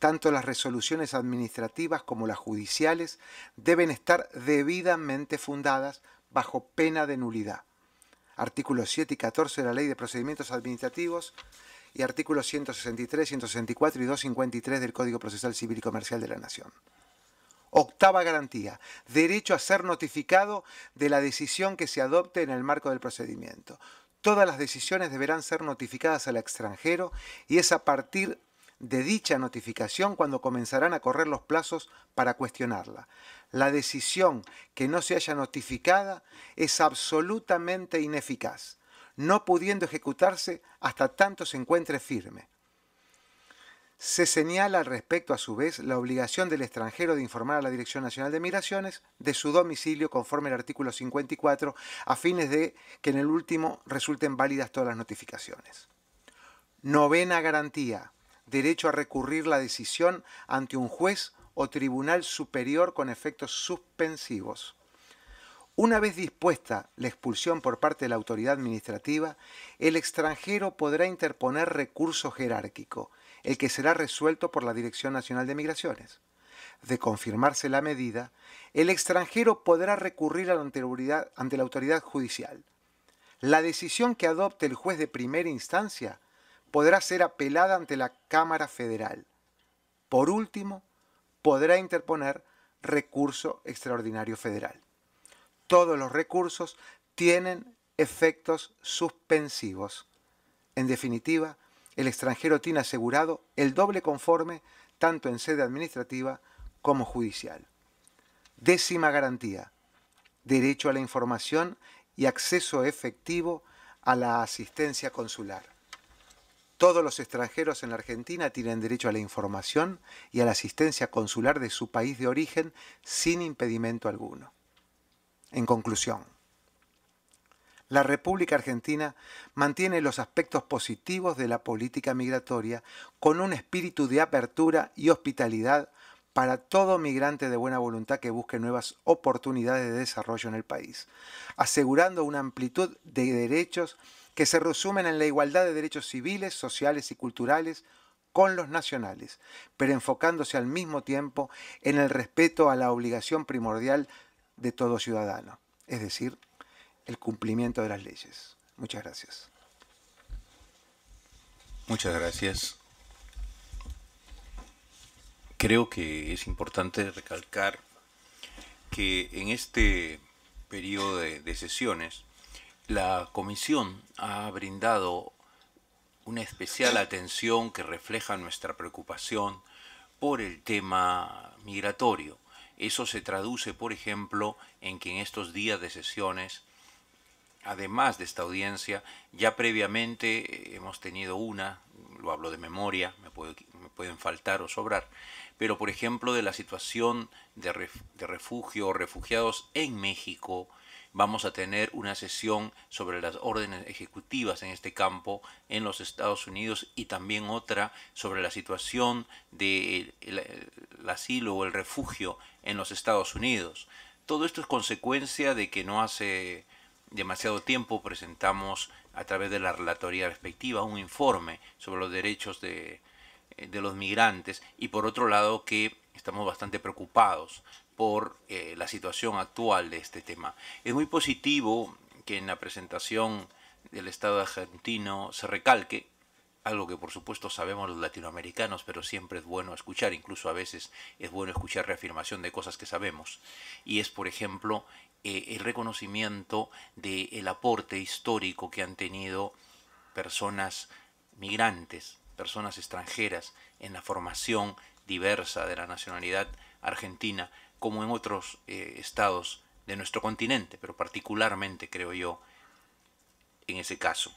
tanto las resoluciones administrativas como las judiciales deben estar debidamente fundadas bajo pena de nulidad. Artículos 7 y 14 de la Ley de Procedimientos Administrativos y artículos 163, 164 y 253 del Código Procesal Civil y Comercial de la Nación. Octava garantía, derecho a ser notificado de la decisión que se adopte en el marco del procedimiento. Todas las decisiones deberán ser notificadas al extranjero y es a partir de dicha notificación cuando comenzarán a correr los plazos para cuestionarla. La decisión que no se haya notificada es absolutamente ineficaz, no pudiendo ejecutarse hasta tanto se encuentre firme. Se señala al respecto a su vez la obligación del extranjero de informar a la Dirección Nacional de Migraciones de su domicilio conforme al artículo 54 a fines de que en el último resulten válidas todas las notificaciones. Novena garantía derecho a recurrir la decisión ante un juez o tribunal superior con efectos suspensivos. Una vez dispuesta la expulsión por parte de la autoridad administrativa, el extranjero podrá interponer recurso jerárquico, el que será resuelto por la Dirección Nacional de Migraciones. De confirmarse la medida, el extranjero podrá recurrir ante la autoridad judicial. La decisión que adopte el juez de primera instancia podrá ser apelada ante la Cámara Federal. Por último, podrá interponer recurso extraordinario federal. Todos los recursos tienen efectos suspensivos. En definitiva, el extranjero tiene asegurado el doble conforme tanto en sede administrativa como judicial. Décima garantía. Derecho a la información y acceso efectivo a la asistencia consular. Todos los extranjeros en la Argentina tienen derecho a la información y a la asistencia consular de su país de origen sin impedimento alguno. En conclusión, la República Argentina mantiene los aspectos positivos de la política migratoria con un espíritu de apertura y hospitalidad para todo migrante de buena voluntad que busque nuevas oportunidades de desarrollo en el país, asegurando una amplitud de derechos que se resumen en la igualdad de derechos civiles, sociales y culturales con los nacionales, pero enfocándose al mismo tiempo en el respeto a la obligación primordial de todo ciudadano, es decir, el cumplimiento de las leyes. Muchas gracias. Muchas gracias. Creo que es importante recalcar que en este periodo de, de sesiones la comisión ha brindado una especial atención que refleja nuestra preocupación por el tema migratorio. Eso se traduce, por ejemplo, en que en estos días de sesiones, además de esta audiencia, ya previamente eh, hemos tenido una, lo hablo de memoria, me, pueden faltar o sobrar, pero por ejemplo de la situación de refugio o refugiados en México, vamos a tener una sesión sobre las órdenes ejecutivas en este campo en los Estados Unidos y también otra sobre la situación del de el asilo o el refugio en los Estados Unidos. Todo esto es consecuencia de que no hace demasiado tiempo presentamos a través de la relatoría respectiva un informe sobre los derechos de los migrantes y por otro lado que estamos bastante preocupados por eh, la situación actual de este tema. Es muy positivo que en la presentación del Estado argentino se recalque algo que por supuesto sabemos los latinoamericanos, pero siempre es bueno escuchar, incluso a veces es bueno escuchar reafirmación de cosas que sabemos. Y es, por ejemplo, eh, el reconocimiento del aporte histórico que han tenido personas migrantes, personas extranjeras, en la formación diversa de la nacionalidad argentina como en otros eh, estados de nuestro continente, pero particularmente creo yo en ese caso.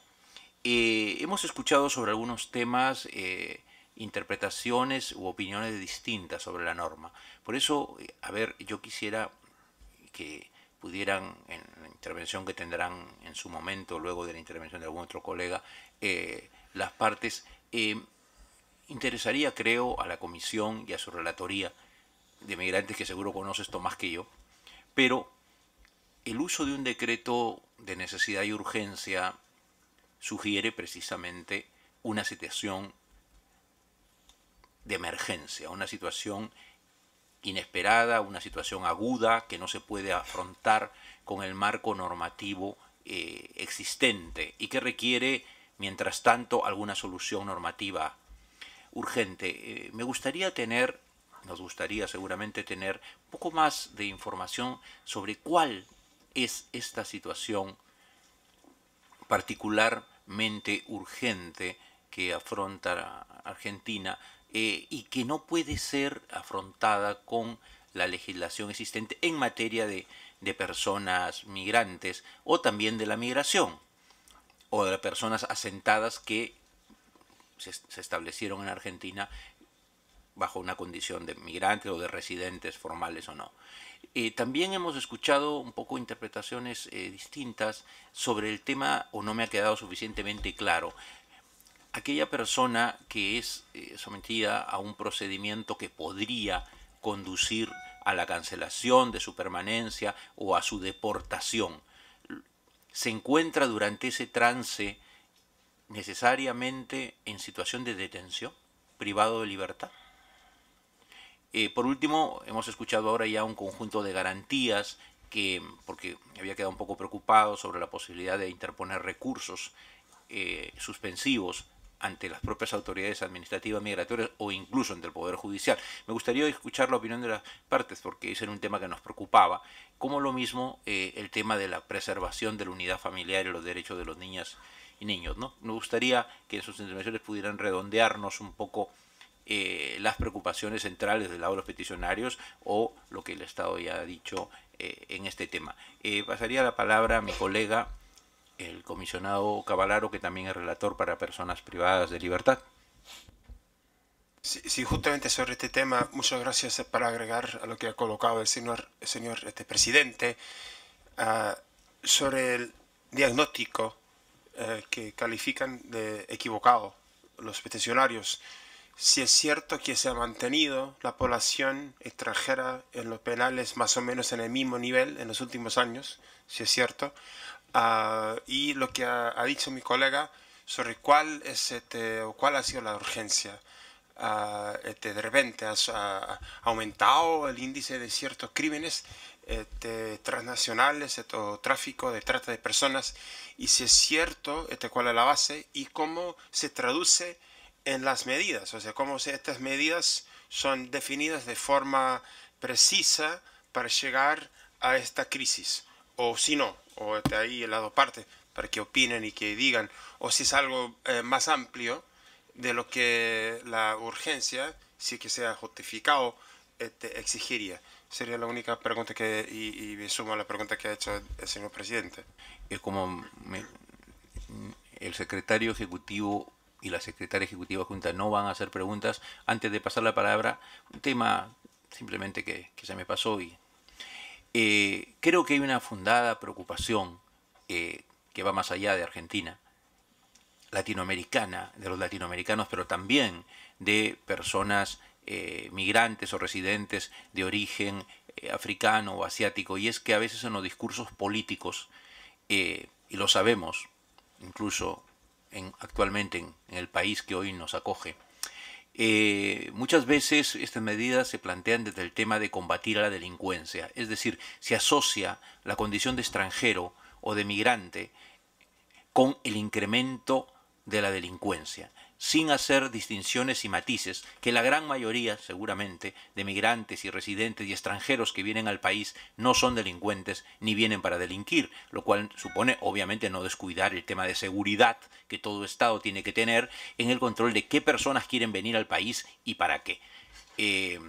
Eh, hemos escuchado sobre algunos temas eh, interpretaciones u opiniones distintas sobre la norma. Por eso, a ver, yo quisiera que pudieran, en la intervención que tendrán en su momento, luego de la intervención de algún otro colega, las partes, interesaría, creo, a la comisión y a su relatoría de migrantes que seguro conoce esto más que yo, pero el uso de un decreto de necesidad y urgencia sugiere precisamente una situación de emergencia, una situación inesperada, una situación aguda que no se puede afrontar con el marco normativo eh, existente y que requiere, mientras tanto, alguna solución normativa urgente. Eh, me gustaría tener nos gustaría seguramente tener un poco más de información sobre cuál es esta situación particularmente urgente que afronta Argentina eh, y que no puede ser afrontada con la legislación existente en materia de, personas migrantes o también de la migración o de personas asentadas que se, establecieron en Argentina bajo una condición de migrantes o de residentes formales o no. Eh, también hemos escuchado un poco interpretaciones eh, distintas sobre el tema o no me ha quedado suficientemente claro. Aquella persona que es eh, sometida a un procedimiento que podría conducir a la cancelación de su permanencia o a su deportación, se encuentra durante ese trance necesariamente en situación de detención, privado de libertad. Eh, por último, hemos escuchado ahora ya un conjunto de garantías que, porque había quedado un poco preocupado sobre la posibilidad de interponer recursos eh, suspensivos ante las propias autoridades administrativas migratorias o incluso ante el Poder Judicial. Me gustaría escuchar la opinión de las partes porque ese era un tema que nos preocupaba, como lo mismo eh, el tema de la preservación de la unidad familiar y los derechos de los niñas y niños. ¿no? Me gustaría que sus intervenciones pudieran redondearnos un poco eh, las preocupaciones centrales del lado de los peticionarios o lo que el Estado ya ha dicho eh, en este tema. Eh, pasaría la palabra a mi colega, el comisionado Cavalaro, que también es relator para personas privadas de libertad. Sí, justamente sobre este tema, muchas gracias para agregar a lo que ha colocado el señor, señor este, presidente ah, sobre el diagnóstico que califican de equivocado los peticionarios. Si es cierto que se ha mantenido la población extranjera en los penales más o menos en el mismo nivel en los últimos años, si es cierto, ah, y lo que ha, dicho mi colega sobre cuál, es este, o cuál ha sido la urgencia. Ah, este, de repente ha, aumentado el índice de ciertos crímenes este, transnacionales, este, tráfico de trata de personas, y si es cierto este, cuál es la base y cómo se traduce en las medidas, o sea, cómo estas medidas son definidas de forma precisa para llegar a esta crisis, o si no, o de ahí el lado parte, para que opinen y que digan, o si es algo eh, más amplio de lo que la urgencia, si que sea justificado, este, exigiría. Sería la única pregunta que, y, me sumo a la pregunta que ha hecho el señor presidente. Es como el secretario ejecutivo y la secretaria ejecutiva junta no van a hacer preguntas. Antes de pasar la palabra, un tema simplemente que, se me pasó hoy. Eh, creo que hay una fundada preocupación eh, que va más allá de Argentina, latinoamericana, de los latinoamericanos, pero también de personas eh, migrantes o residentes de origen africano o asiático, y es que a veces en los discursos políticos, y lo sabemos, incluso actualmente en, el país que hoy nos acoge. Eh, muchas veces estas medidas se plantean desde el tema de combatir a la delincuencia, es decir, se asocia la condición de extranjero o de migrante con el incremento de la delincuencia sin hacer distinciones y matices que la gran mayoría, seguramente, de migrantes y residentes y extranjeros que vienen al país no son delincuentes ni vienen para delinquir, lo cual supone obviamente no descuidar el tema de seguridad que todo Estado tiene que tener en el control de qué personas quieren venir al país y para qué. Eh,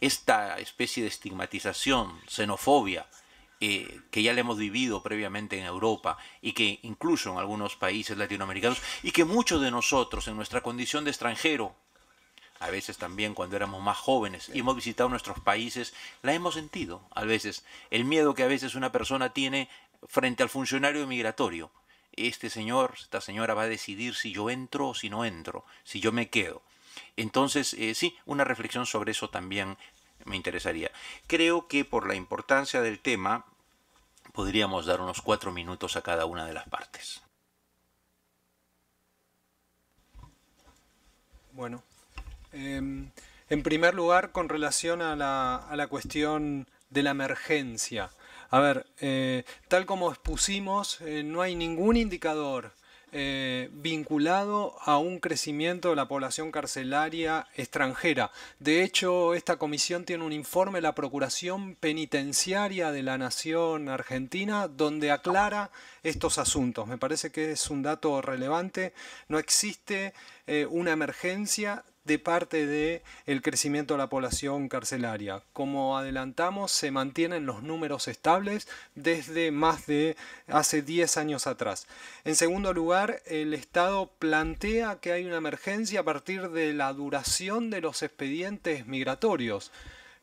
esta especie de estigmatización, xenofobia, eh, que ya la hemos vivido previamente en Europa y que incluso en algunos países latinoamericanos y que muchos de nosotros en nuestra condición de extranjero, a veces también cuando éramos más jóvenes y hemos visitado nuestros países, la hemos sentido a veces. El miedo que a veces una persona tiene frente al funcionario migratorio. Este señor, esta señora va a decidir si yo entro o si no entro, si yo me quedo. Entonces, eh, sí, una reflexión sobre eso también me interesaría. Creo que por la importancia del tema, podríamos dar unos cuatro minutos a cada una de las partes. Bueno, em, en primer lugar, con relación a la, cuestión de la emergencia. A ver, eh, tal como expusimos, eh, no hay ningún indicador eh, vinculado a un crecimiento de la población carcelaria extranjera. De hecho, esta comisión tiene un informe, la Procuración Penitenciaria de la Nación Argentina, donde aclara estos asuntos. Me parece que es un dato relevante. No existe eh, una emergencia de parte del el crecimiento de la población carcelaria. Como adelantamos, se mantienen los números estables desde más de hace 10 años atrás. En segundo lugar, el Estado plantea que hay una emergencia a partir de la duración de los expedientes migratorios.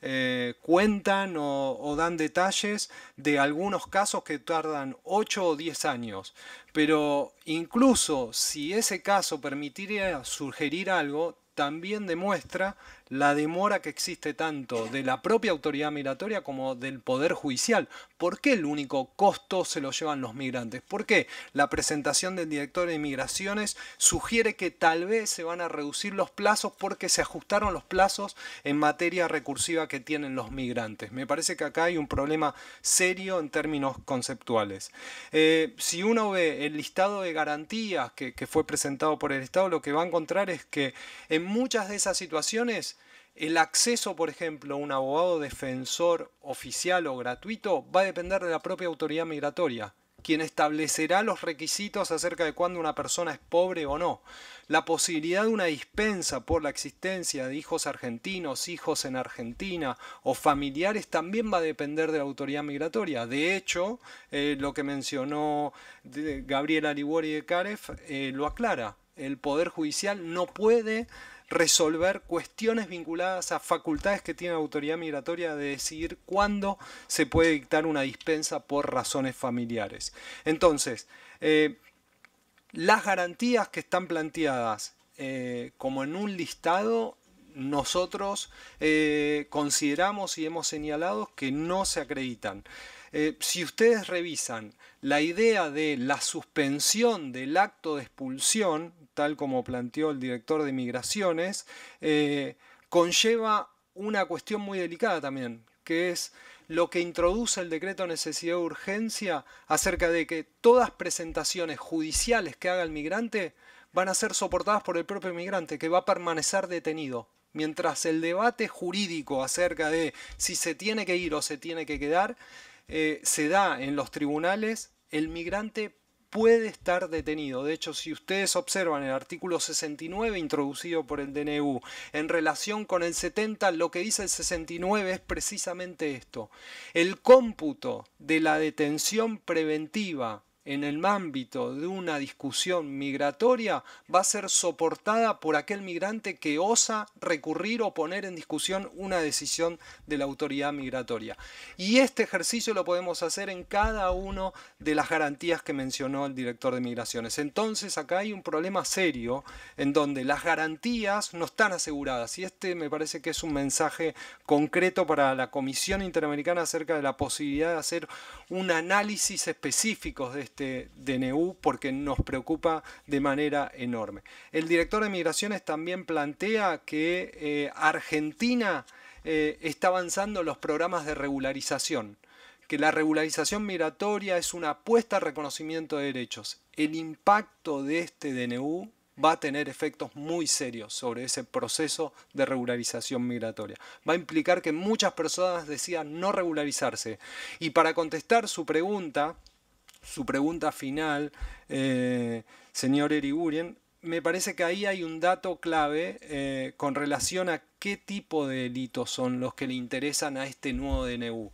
Eh, cuentan o, o, dan detalles de algunos casos que tardan 8 o 10 años. Pero incluso si ese caso permitiría sugerir algo, también demuestra la demora que existe tanto de la propia autoridad migratoria como del Poder Judicial. ¿Por qué el único costo se lo llevan los migrantes? ¿Por qué la presentación del director de Migraciones sugiere que tal vez se van a reducir los plazos porque se ajustaron los plazos en materia recursiva que tienen los migrantes? Me parece que acá hay un problema serio en términos conceptuales. Eh, si uno ve el listado de garantías que fue presentado por el Estado, lo que va a encontrar es que en muchas de esas situaciones el acceso, por ejemplo, a un abogado defensor oficial o gratuito va a depender de la propia autoridad migratoria, quien establecerá los requisitos acerca de cuándo una persona es pobre o no. La posibilidad de una dispensa por la existencia de hijos argentinos, hijos en Argentina o familiares también va a depender de la autoridad migratoria. De hecho, eh, lo que mencionó Gabriela Liguori de Caref eh, lo aclara. El Poder Judicial no puede resolver cuestiones vinculadas a facultades que tiene la autoridad migratoria de decidir cuándo se puede dictar una dispensa por razones familiares. Entonces, eh, las garantías que están planteadas eh, como en un listado nosotros eh, consideramos y hemos señalado que no se acreditan. si ustedes revisan la idea de la suspensión del acto de expulsión, tal como planteó el director de Migraciones, eh, conlleva una cuestión muy delicada también, que es lo que introduce el decreto necesidad de urgencia acerca de que todas presentaciones judiciales que haga el migrante van a ser soportadas por el propio migrante, que va a permanecer detenido. Mientras el debate jurídico acerca de si se tiene que ir o se tiene que quedar eh, se da en los tribunales, el migrante puede estar detenido. De hecho, si ustedes observan el artículo 69 introducido por el DNU en relación con el 70, lo que dice el 69 es precisamente esto. El cómputo de la detención preventiva en el ámbito de una discusión migratoria va a ser soportada por aquel migrante que osa recurrir o poner en discusión una decisión de la autoridad migratoria. Y este ejercicio lo podemos hacer en cada una de las garantías que mencionó el director de migraciones. Entonces acá hay un problema serio en donde las garantías no están aseguradas y este me parece que es un mensaje concreto para la Comisión Interamericana acerca de la posibilidad de hacer un análisis específico de este este DNU porque nos preocupa de manera enorme. El director de Migraciones también plantea que eh, Argentina eh, está avanzando los programas de regularización que la regularización migratoria es una apuesta al reconocimiento de derechos. El impacto de este DNU va a tener efectos muy serios sobre ese proceso de regularización migratoria. Va a implicar que muchas personas decidan no regularizarse. Y para contestar su pregunta, su pregunta final, eh, señor Erigurien, me parece que ahí hay un dato clave eh, con relación a qué tipo de delitos son los que le interesan a este nuevo DNU.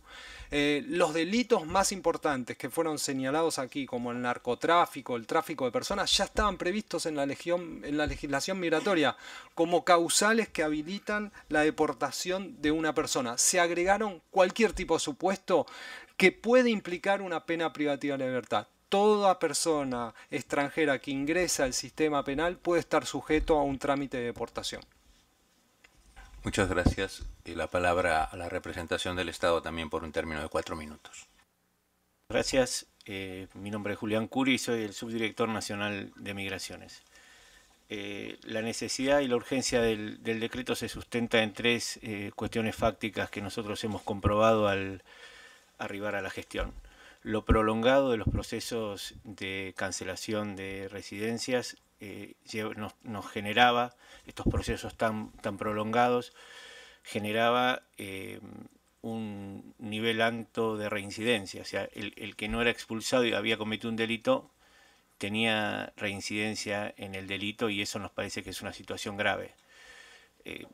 Eh, los delitos más importantes que fueron señalados aquí, como el narcotráfico, el tráfico de personas, ya estaban previstos en la, en la legislación migratoria como causales que habilitan la deportación de una persona. Se agregaron cualquier tipo de supuesto que puede implicar una pena privativa de libertad. Toda persona extranjera que ingresa al sistema penal puede estar sujeto a un trámite de deportación. Muchas gracias. Y la palabra a la representación del Estado también por un término de cuatro minutos. Gracias. Eh, mi nombre es Julián Curi y soy el subdirector nacional de Migraciones. Eh, la necesidad y la urgencia del, decreto se sustenta en tres eh, cuestiones fácticas que nosotros hemos comprobado al, arribar a la gestión. Lo prolongado de los procesos de cancelación de residencias eh, nos, generaba, estos procesos tan, prolongados, generaba eh, un nivel alto de reincidencia. O sea, el, que no era expulsado y había cometido un delito tenía reincidencia en el delito y eso nos parece que es una situación grave. Eh,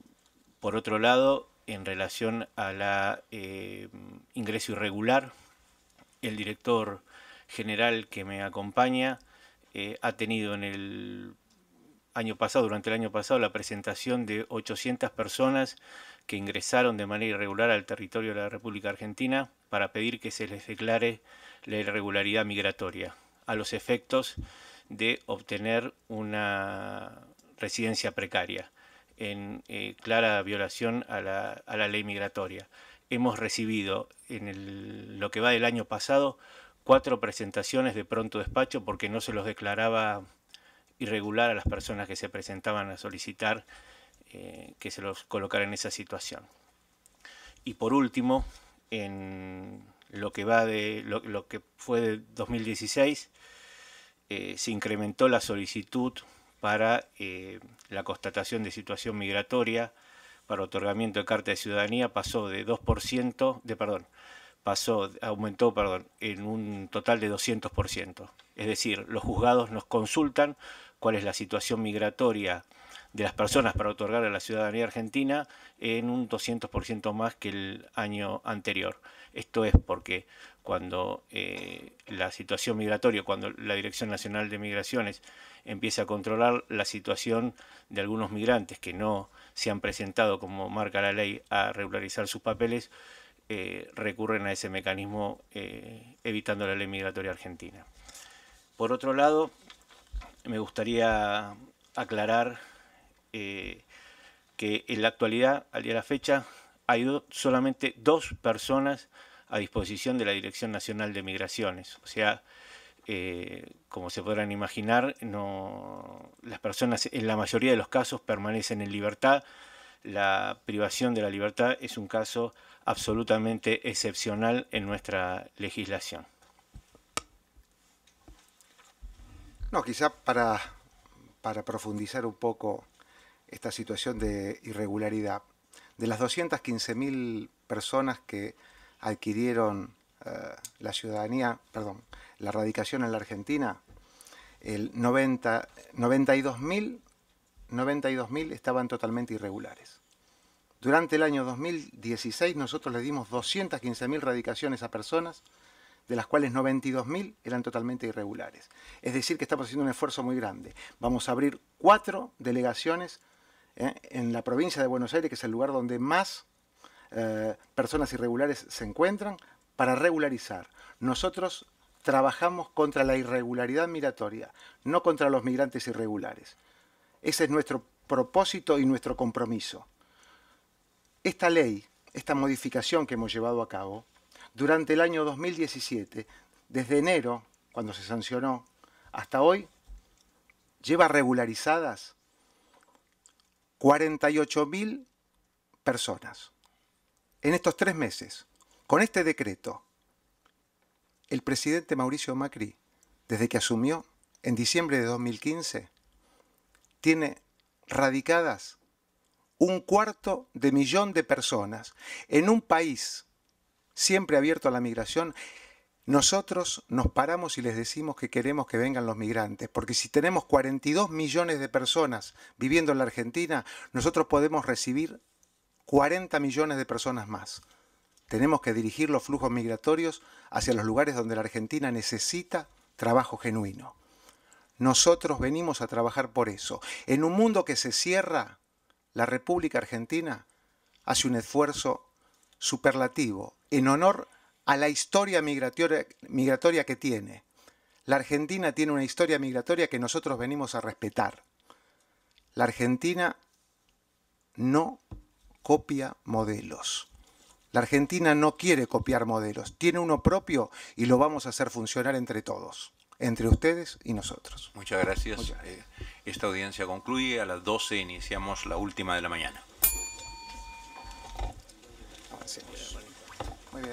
por otro lado, en relación a la eh, ingreso irregular. El director general que me acompaña eh, ha tenido en el año pasado, durante el año pasado, la presentación de 800 personas que ingresaron de manera irregular al territorio de la República Argentina para pedir que se les declare la irregularidad migratoria a los efectos de obtener una residencia precaria en eh, clara violación a la, a la, ley migratoria. Hemos recibido en lo que va del año pasado cuatro presentaciones de pronto despacho porque no se los declaraba irregular a las personas que se presentaban a solicitar eh, que se los colocara en esa situación. Y por último, en lo que va de lo, que fue de 2016, eh, se incrementó la solicitud para eh, la constatación de situación migratoria, para otorgamiento de carta de ciudadanía, pasó de 2%, de perdón, pasó, aumentó, perdón, en un total de 200%. Es decir, los juzgados nos consultan cuál es la situación migratoria de las personas para otorgar a la ciudadanía argentina en un 200% más que el año anterior. Esto es porque cuando eh, la situación migratoria, cuando la Dirección Nacional de Migraciones Empieza a controlar la situación de algunos migrantes que no se han presentado, como marca la ley, a regularizar sus papeles, eh, recurren a ese mecanismo eh, evitando la ley migratoria argentina. Por otro lado, me gustaría aclarar eh, que en la actualidad, al día de la fecha, hay solamente dos personas a disposición de la Dirección Nacional de Migraciones. O sea, eh, como se podrán imaginar, las personas en la mayoría de los casos permanecen en libertad. La privación de la libertad es un caso absolutamente excepcional en nuestra legislación. No, quizá para, profundizar un poco esta situación de irregularidad, de las 215.000 personas que adquirieron eh, la ciudadanía, perdón, la radicación en la Argentina, el 92.000 92 estaban totalmente irregulares. Durante el año 2016 nosotros le dimos 215.000 radicaciones a personas, de las cuales 92.000 eran totalmente irregulares. Es decir, que estamos haciendo un esfuerzo muy grande. Vamos a abrir cuatro delegaciones ¿eh? en la provincia de Buenos Aires, que es el lugar donde más eh, personas irregulares se encuentran, para regularizar. Nosotros trabajamos contra la irregularidad migratoria, no contra los migrantes irregulares. Ese es nuestro propósito y nuestro compromiso. Esta ley, esta modificación que hemos llevado a cabo, durante el año 2017, desde enero, cuando se sancionó, hasta hoy, lleva regularizadas 48.000 personas en estos tres meses, con este decreto el presidente Mauricio Macri, desde que asumió en diciembre de 2015, tiene radicadas un cuarto de millón de personas en un país siempre abierto a la migración, nosotros nos paramos y les decimos que queremos que vengan los migrantes, porque si tenemos 42 millones de personas viviendo en la Argentina, nosotros podemos recibir 40 millones de personas más. Tenemos que dirigir los flujos migratorios hacia los lugares donde la Argentina necesita trabajo genuino. Nosotros venimos a trabajar por eso. En un mundo que se cierra, la República Argentina hace un esfuerzo superlativo en honor a la historia migratoria, que tiene. La Argentina tiene una historia migratoria que nosotros venimos a respetar. La Argentina no copia modelos. La Argentina no quiere copiar modelos, tiene uno propio y lo vamos a hacer funcionar entre todos, entre ustedes y nosotros. Muchas gracias. Eh, esta audiencia concluye, a las 12 iniciamos la última de la mañana. Muy bien.